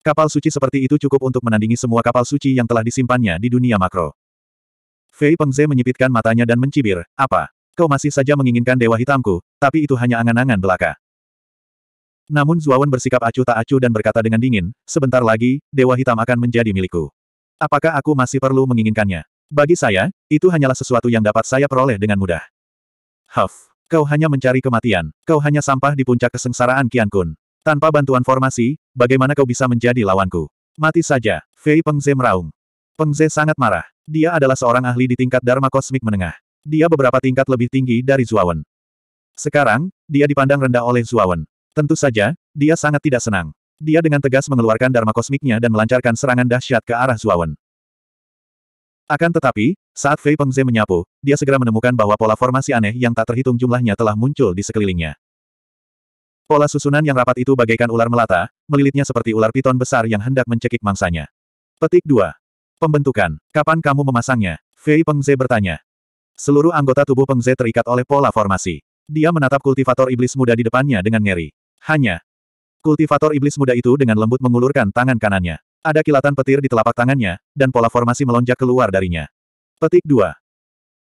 Kapal suci seperti itu cukup untuk menandingi semua kapal suci yang telah disimpannya di dunia makro. Fei Pengze menyipitkan matanya dan mencibir, apa? Kau masih saja menginginkan dewa hitamku, tapi itu hanya angan-angan belaka. Namun Zuawan bersikap acuh tak acuh dan berkata dengan dingin, sebentar lagi, dewa hitam akan menjadi milikku. Apakah aku masih perlu menginginkannya? Bagi saya, itu hanyalah sesuatu yang dapat saya peroleh dengan mudah. Huff, kau hanya mencari kematian, kau hanya sampah di puncak kesengsaraan Qian Kun. Tanpa bantuan formasi, bagaimana kau bisa menjadi lawanku? Mati saja, Fei Pengze meraung. Pengze sangat marah. Dia adalah seorang ahli di tingkat Dharma Kosmik Menengah. Dia beberapa tingkat lebih tinggi dari Zuawan. Sekarang, dia dipandang rendah oleh Zuawan. Tentu saja, dia sangat tidak senang. Dia dengan tegas mengeluarkan Dharma Kosmiknya dan melancarkan serangan dahsyat ke arah Zuawan. Akan tetapi, saat Fei Pengze menyapu, dia segera menemukan bahwa pola formasi aneh yang tak terhitung jumlahnya telah muncul di sekelilingnya. Pola susunan yang rapat itu bagaikan ular melata, melilitnya seperti ular piton besar yang hendak mencekik mangsanya. Petik 2. Pembentukan. Kapan kamu memasangnya? Fei Pengze bertanya. Seluruh anggota tubuh Pengze terikat oleh pola formasi. Dia menatap kultivator iblis muda di depannya dengan ngeri. Hanya. Kultivator iblis muda itu dengan lembut mengulurkan tangan kanannya. Ada kilatan petir di telapak tangannya, dan pola formasi melonjak keluar darinya. Petik 2.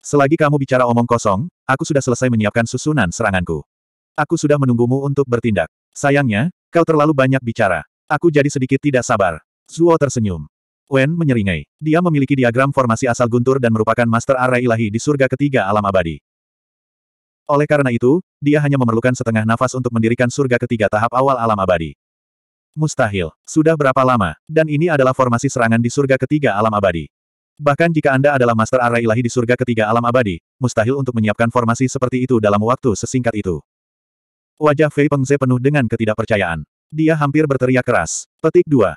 Selagi kamu bicara omong kosong, aku sudah selesai menyiapkan susunan seranganku. Aku sudah menunggumu untuk bertindak. Sayangnya, kau terlalu banyak bicara. Aku jadi sedikit tidak sabar. Zuo tersenyum. Wen menyeringai. Dia memiliki diagram formasi asal guntur dan merupakan master array ilahi di surga ketiga alam abadi. Oleh karena itu, dia hanya memerlukan setengah nafas untuk mendirikan surga ketiga tahap awal alam abadi. Mustahil. Sudah berapa lama, dan ini adalah formasi serangan di surga ketiga alam abadi. Bahkan jika Anda adalah Master arah Ilahi di surga ketiga alam abadi, mustahil untuk menyiapkan formasi seperti itu dalam waktu sesingkat itu. Wajah Fei Pengze penuh dengan ketidakpercayaan. Dia hampir berteriak keras. Petik 2.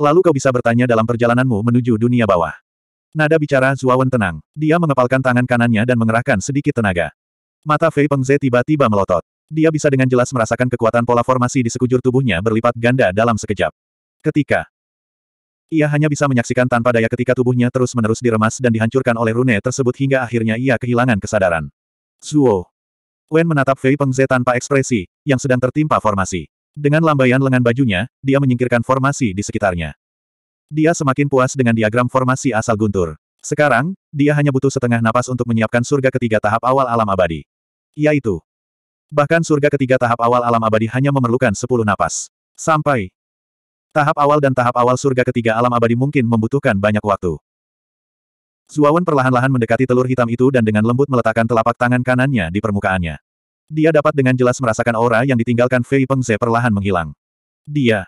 Lalu kau bisa bertanya dalam perjalananmu menuju dunia bawah. Nada bicara Zuawan tenang. Dia mengepalkan tangan kanannya dan mengerahkan sedikit tenaga. Mata Fei Pengze tiba-tiba melotot. Dia bisa dengan jelas merasakan kekuatan pola formasi di sekujur tubuhnya berlipat ganda dalam sekejap. Ketika ia hanya bisa menyaksikan tanpa daya ketika tubuhnya terus-menerus diremas dan dihancurkan oleh rune tersebut hingga akhirnya ia kehilangan kesadaran. Zuo. Wen menatap Fei Pengze tanpa ekspresi, yang sedang tertimpa formasi. Dengan lambaian lengan bajunya, dia menyingkirkan formasi di sekitarnya. Dia semakin puas dengan diagram formasi asal guntur. Sekarang, dia hanya butuh setengah napas untuk menyiapkan surga ketiga tahap awal alam abadi. Yaitu, Bahkan surga ketiga tahap awal alam abadi hanya memerlukan sepuluh napas. Sampai tahap awal dan tahap awal surga ketiga alam abadi mungkin membutuhkan banyak waktu. Zuawan perlahan-lahan mendekati telur hitam itu dan dengan lembut meletakkan telapak tangan kanannya di permukaannya. Dia dapat dengan jelas merasakan aura yang ditinggalkan Fei Pengze perlahan menghilang. Dia.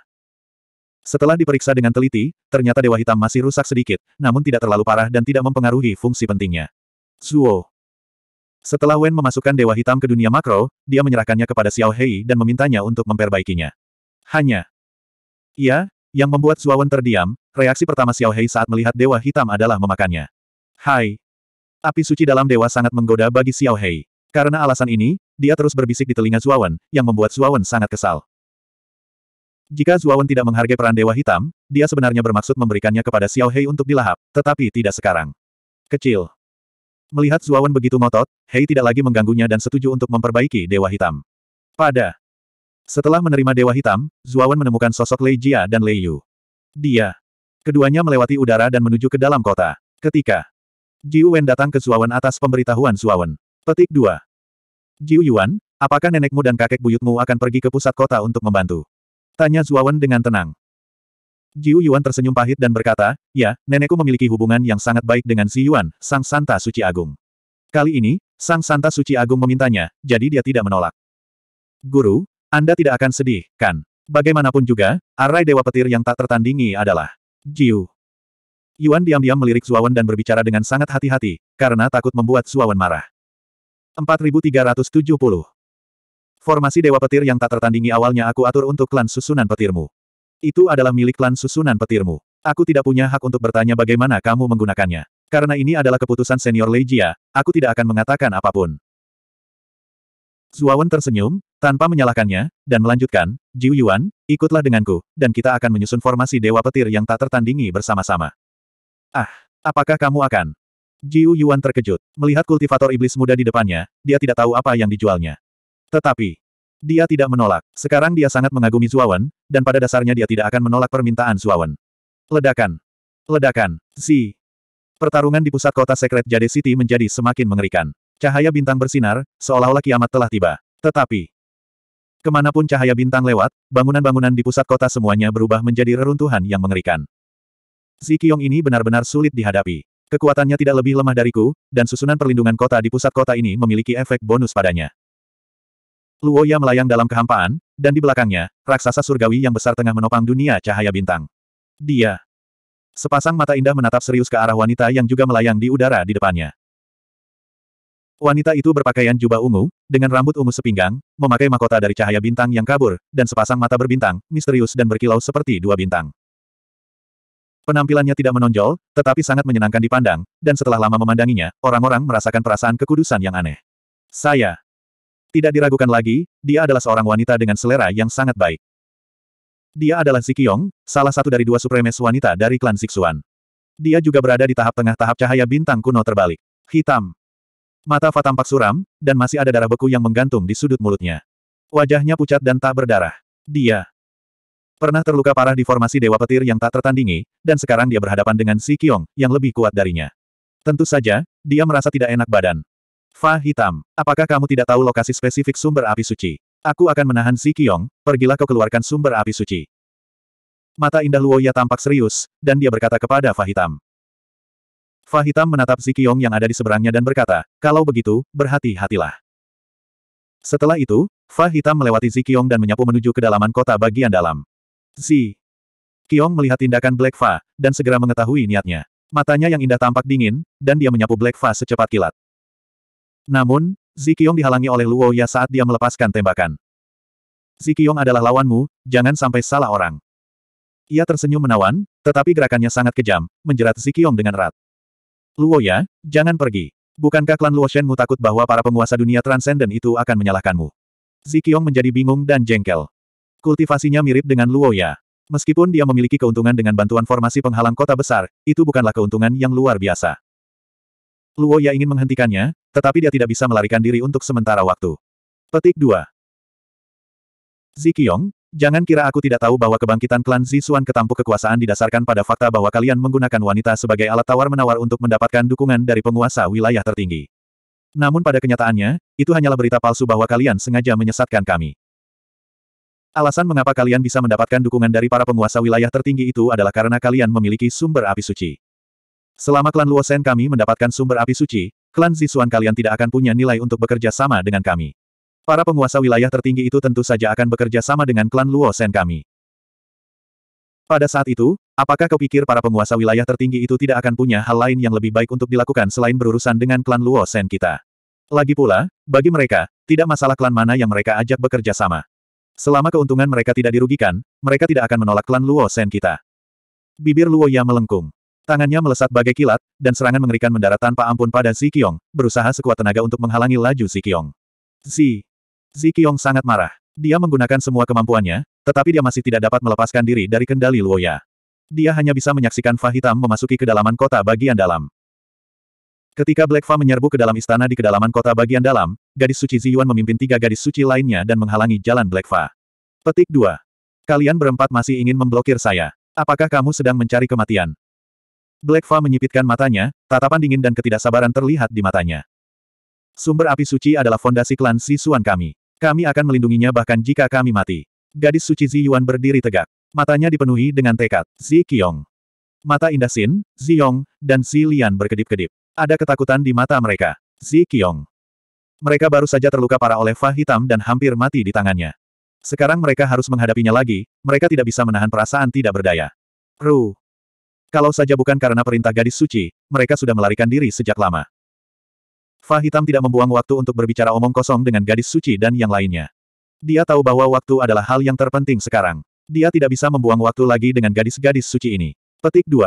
Setelah diperiksa dengan teliti, ternyata Dewa Hitam masih rusak sedikit, namun tidak terlalu parah dan tidak mempengaruhi fungsi pentingnya. Zuo. Setelah Wen memasukkan Dewa Hitam ke dunia makro, dia menyerahkannya kepada Xiao Hei dan memintanya untuk memperbaikinya. Hanya. ia yang membuat Zhuo Wen terdiam, reaksi pertama Xiao Hei saat melihat Dewa Hitam adalah memakannya. Hai. Api suci dalam dewa sangat menggoda bagi Xiao Hei. Karena alasan ini, dia terus berbisik di telinga Zhuo Wen, yang membuat Zhuo Wen sangat kesal. Jika Zhuo Wen tidak menghargai peran Dewa Hitam, dia sebenarnya bermaksud memberikannya kepada Xiao Hei untuk dilahap, tetapi tidak sekarang. Kecil. Melihat Zuawan begitu ngotot, Hei tidak lagi mengganggunya dan setuju untuk memperbaiki Dewa Hitam. Pada. Setelah menerima Dewa Hitam, Zuawan menemukan sosok Lei Jia dan Lei Yu. Dia. Keduanya melewati udara dan menuju ke dalam kota. Ketika Ji Wen datang ke Zuawan atas pemberitahuan Zuawan. Petik 2. Ji Yuan, apakah nenekmu dan kakek buyutmu akan pergi ke pusat kota untuk membantu? Tanya Zuawan dengan tenang. Jiu Yuan tersenyum pahit dan berkata, ya, nenekku memiliki hubungan yang sangat baik dengan Si Yuan, Sang Santa Suci Agung. Kali ini, Sang Santa Suci Agung memintanya, jadi dia tidak menolak. Guru, Anda tidak akan sedih, kan? Bagaimanapun juga, arai Dewa Petir yang tak tertandingi adalah Jiu. Yuan diam-diam melirik Zuawan dan berbicara dengan sangat hati-hati, karena takut membuat Zuawan marah. 4370 Formasi Dewa Petir yang tak tertandingi awalnya aku atur untuk klan susunan petirmu. Itu adalah milik klan susunan petirmu. Aku tidak punya hak untuk bertanya bagaimana kamu menggunakannya. Karena ini adalah keputusan senior Legia, aku tidak akan mengatakan apapun. Zuawan tersenyum, tanpa menyalahkannya, dan melanjutkan, Jiu Yuan, ikutlah denganku, dan kita akan menyusun formasi Dewa Petir yang tak tertandingi bersama-sama. Ah, apakah kamu akan? Jiu Yuan terkejut, melihat kultivator iblis muda di depannya, dia tidak tahu apa yang dijualnya. Tetapi, dia tidak menolak. Sekarang dia sangat mengagumi Zuawan, dan pada dasarnya dia tidak akan menolak permintaan Zuawan. Ledakan. Ledakan. Zi. Pertarungan di pusat kota Secret Jade City menjadi semakin mengerikan. Cahaya bintang bersinar, seolah-olah kiamat telah tiba. Tetapi, kemanapun cahaya bintang lewat, bangunan-bangunan di pusat kota semuanya berubah menjadi reruntuhan yang mengerikan. Zikyong ini benar-benar sulit dihadapi. Kekuatannya tidak lebih lemah dariku, dan susunan perlindungan kota di pusat kota ini memiliki efek bonus padanya. Luoya melayang dalam kehampaan, dan di belakangnya, raksasa surgawi yang besar tengah menopang dunia cahaya bintang. Dia. Sepasang mata indah menatap serius ke arah wanita yang juga melayang di udara di depannya. Wanita itu berpakaian jubah ungu, dengan rambut ungu sepinggang, memakai mahkota dari cahaya bintang yang kabur, dan sepasang mata berbintang, misterius dan berkilau seperti dua bintang. Penampilannya tidak menonjol, tetapi sangat menyenangkan dipandang, dan setelah lama memandanginya, orang-orang merasakan perasaan kekudusan yang aneh. Saya. Tidak diragukan lagi, dia adalah seorang wanita dengan selera yang sangat baik. Dia adalah Zikyong, salah satu dari dua supremes wanita dari klan Siksuan. Dia juga berada di tahap tengah tahap cahaya bintang kuno terbalik. Hitam. Mata Fa tampak suram, dan masih ada darah beku yang menggantung di sudut mulutnya. Wajahnya pucat dan tak berdarah. Dia pernah terluka parah di formasi Dewa Petir yang tak tertandingi, dan sekarang dia berhadapan dengan Si Kyong, yang lebih kuat darinya. Tentu saja, dia merasa tidak enak badan. Fa hitam, apakah kamu tidak tahu lokasi spesifik sumber api suci? Aku akan menahan Si Kiong, pergilah kau keluarkan sumber api suci. Mata indah Luoya tampak serius, dan dia berkata kepada Fa hitam. Fa hitam menatap Si Kiong yang ada di seberangnya dan berkata, kalau begitu, berhati-hatilah. Setelah itu, Fa hitam melewati Si Kiong dan menyapu menuju kedalaman kota bagian dalam. Si Kiong melihat tindakan Black Fa, dan segera mengetahui niatnya. Matanya yang indah tampak dingin, dan dia menyapu Black Fa secepat kilat. Namun, Zikyong dihalangi oleh Luo Ya saat dia melepaskan tembakan. Zikyong adalah lawanmu, jangan sampai salah orang. Ia tersenyum menawan, tetapi gerakannya sangat kejam, menjerat Zikyong dengan erat. Luo Ya, jangan pergi. Bukankah klan Luo Shenmu takut bahwa para penguasa dunia transenden itu akan menyalahkanmu? Zikyong menjadi bingung dan jengkel. Kultivasinya mirip dengan Luo Ya. Meskipun dia memiliki keuntungan dengan bantuan formasi penghalang kota besar, itu bukanlah keuntungan yang luar biasa. Luo Ya ingin menghentikannya, tetapi dia tidak bisa melarikan diri untuk sementara waktu. Petik 2. Zikyong, jangan kira aku tidak tahu bahwa kebangkitan klan Zisuan ketampuk kekuasaan didasarkan pada fakta bahwa kalian menggunakan wanita sebagai alat tawar-menawar untuk mendapatkan dukungan dari penguasa wilayah tertinggi. Namun pada kenyataannya, itu hanyalah berita palsu bahwa kalian sengaja menyesatkan kami. Alasan mengapa kalian bisa mendapatkan dukungan dari para penguasa wilayah tertinggi itu adalah karena kalian memiliki sumber api suci. Selama klan Luosen kami mendapatkan sumber api suci, klan Zisuan kalian tidak akan punya nilai untuk bekerja sama dengan kami. Para penguasa wilayah tertinggi itu tentu saja akan bekerja sama dengan klan Luosen kami. Pada saat itu, apakah kau pikir para penguasa wilayah tertinggi itu tidak akan punya hal lain yang lebih baik untuk dilakukan selain berurusan dengan klan Luosen kita? Lagi pula, bagi mereka, tidak masalah klan mana yang mereka ajak bekerja sama. Selama keuntungan mereka tidak dirugikan, mereka tidak akan menolak klan Luosen kita. Bibir Luo Ya melengkung. Tangannya melesat bagai kilat, dan serangan mengerikan mendarat tanpa ampun pada Zi Qiong, berusaha sekuat tenaga untuk menghalangi laju Zi Qiong. Zi. Zi Qiong sangat marah. Dia menggunakan semua kemampuannya, tetapi dia masih tidak dapat melepaskan diri dari kendali Luoya. Dia hanya bisa menyaksikan Fa Hitam memasuki kedalaman kota bagian dalam. Ketika Black Fa menyerbu ke dalam istana di kedalaman kota bagian dalam, gadis suci Ziyuan memimpin tiga gadis suci lainnya dan menghalangi jalan Black Fa. Petik 2. Kalian berempat masih ingin memblokir saya. Apakah kamu sedang mencari kematian? Black Fa menyipitkan matanya, tatapan dingin dan ketidaksabaran terlihat di matanya. Sumber api suci adalah fondasi klan Si Suan kami. Kami akan melindunginya bahkan jika kami mati. Gadis suci Zi Yuan berdiri tegak. Matanya dipenuhi dengan tekad. Zi Qiong. Mata Indah Sin, Zi Yong, dan Zi Lian berkedip-kedip. Ada ketakutan di mata mereka. Zi Qiong. Mereka baru saja terluka parah oleh Fah Hitam dan hampir mati di tangannya. Sekarang mereka harus menghadapinya lagi, mereka tidak bisa menahan perasaan tidak berdaya. Ru, kalau saja bukan karena perintah gadis suci, mereka sudah melarikan diri sejak lama. Fa Hitam tidak membuang waktu untuk berbicara omong kosong dengan gadis suci dan yang lainnya. Dia tahu bahwa waktu adalah hal yang terpenting sekarang. Dia tidak bisa membuang waktu lagi dengan gadis-gadis suci ini. Petik 2.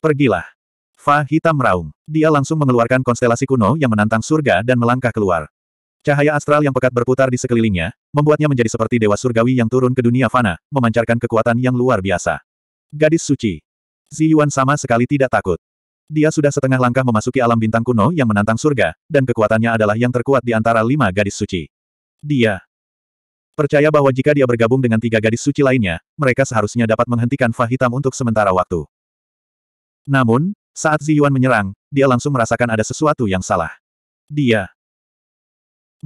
Pergilah. Fa Hitam meraung. Dia langsung mengeluarkan konstelasi kuno yang menantang surga dan melangkah keluar. Cahaya astral yang pekat berputar di sekelilingnya, membuatnya menjadi seperti dewa surgawi yang turun ke dunia fana, memancarkan kekuatan yang luar biasa. Gadis suci, Zi Yuan sama sekali tidak takut. Dia sudah setengah langkah memasuki alam bintang kuno yang menantang surga, dan kekuatannya adalah yang terkuat di antara lima gadis suci. Dia percaya bahwa jika dia bergabung dengan tiga gadis suci lainnya, mereka seharusnya dapat menghentikan Fa Hitam untuk sementara waktu. Namun, saat Zi Yuan menyerang, dia langsung merasakan ada sesuatu yang salah. Dia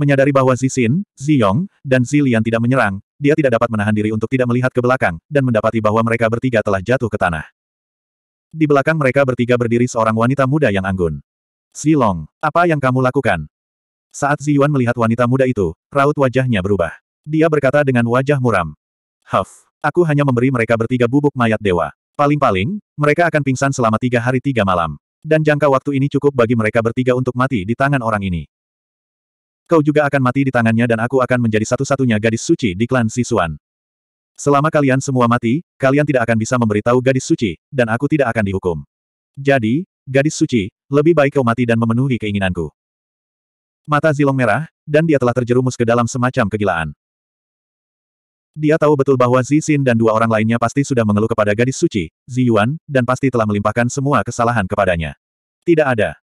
menyadari bahwa Zi Xin, Zi Yong, dan Zi Lian tidak menyerang, dia tidak dapat menahan diri untuk tidak melihat ke belakang, dan mendapati bahwa mereka bertiga telah jatuh ke tanah. Di belakang mereka bertiga berdiri seorang wanita muda yang anggun. Si Long, apa yang kamu lakukan? Saat Zi Yuan melihat wanita muda itu, raut wajahnya berubah. Dia berkata dengan wajah muram. Huff, aku hanya memberi mereka bertiga bubuk mayat dewa. Paling-paling, mereka akan pingsan selama tiga hari tiga malam. Dan jangka waktu ini cukup bagi mereka bertiga untuk mati di tangan orang ini. Kau juga akan mati di tangannya dan aku akan menjadi satu-satunya gadis suci di klan Sisuan. Selama kalian semua mati, kalian tidak akan bisa memberitahu gadis suci, dan aku tidak akan dihukum. Jadi, gadis suci, lebih baik kau mati dan memenuhi keinginanku. Mata Zilong merah, dan dia telah terjerumus ke dalam semacam kegilaan. Dia tahu betul bahwa Zixin dan dua orang lainnya pasti sudah mengeluh kepada gadis suci, Ziyuan, dan pasti telah melimpahkan semua kesalahan kepadanya. Tidak ada.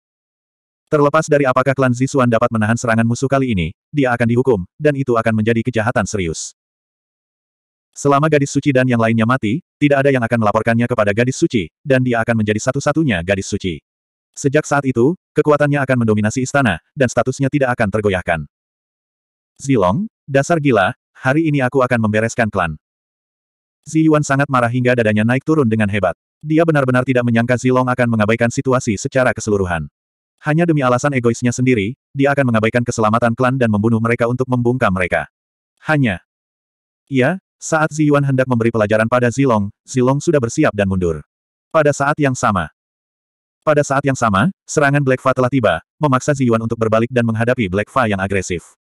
Terlepas dari apakah klan Zixuan dapat menahan serangan musuh kali ini, dia akan dihukum, dan itu akan menjadi kejahatan serius. Selama gadis suci dan yang lainnya mati, tidak ada yang akan melaporkannya kepada gadis suci, dan dia akan menjadi satu-satunya gadis suci. Sejak saat itu, kekuatannya akan mendominasi istana, dan statusnya tidak akan tergoyahkan. Zilong, dasar gila, hari ini aku akan membereskan klan. Zi Yuan sangat marah hingga dadanya naik turun dengan hebat. Dia benar-benar tidak menyangka Zilong akan mengabaikan situasi secara keseluruhan. Hanya demi alasan egoisnya sendiri, dia akan mengabaikan keselamatan klan dan membunuh mereka untuk membungkam mereka. Hanya. Iya, saat Ziyuan hendak memberi pelajaran pada Zilong, Zilong sudah bersiap dan mundur. Pada saat yang sama. Pada saat yang sama, serangan Black Fa telah tiba, memaksa Ziyuan untuk berbalik dan menghadapi Black Fa yang agresif.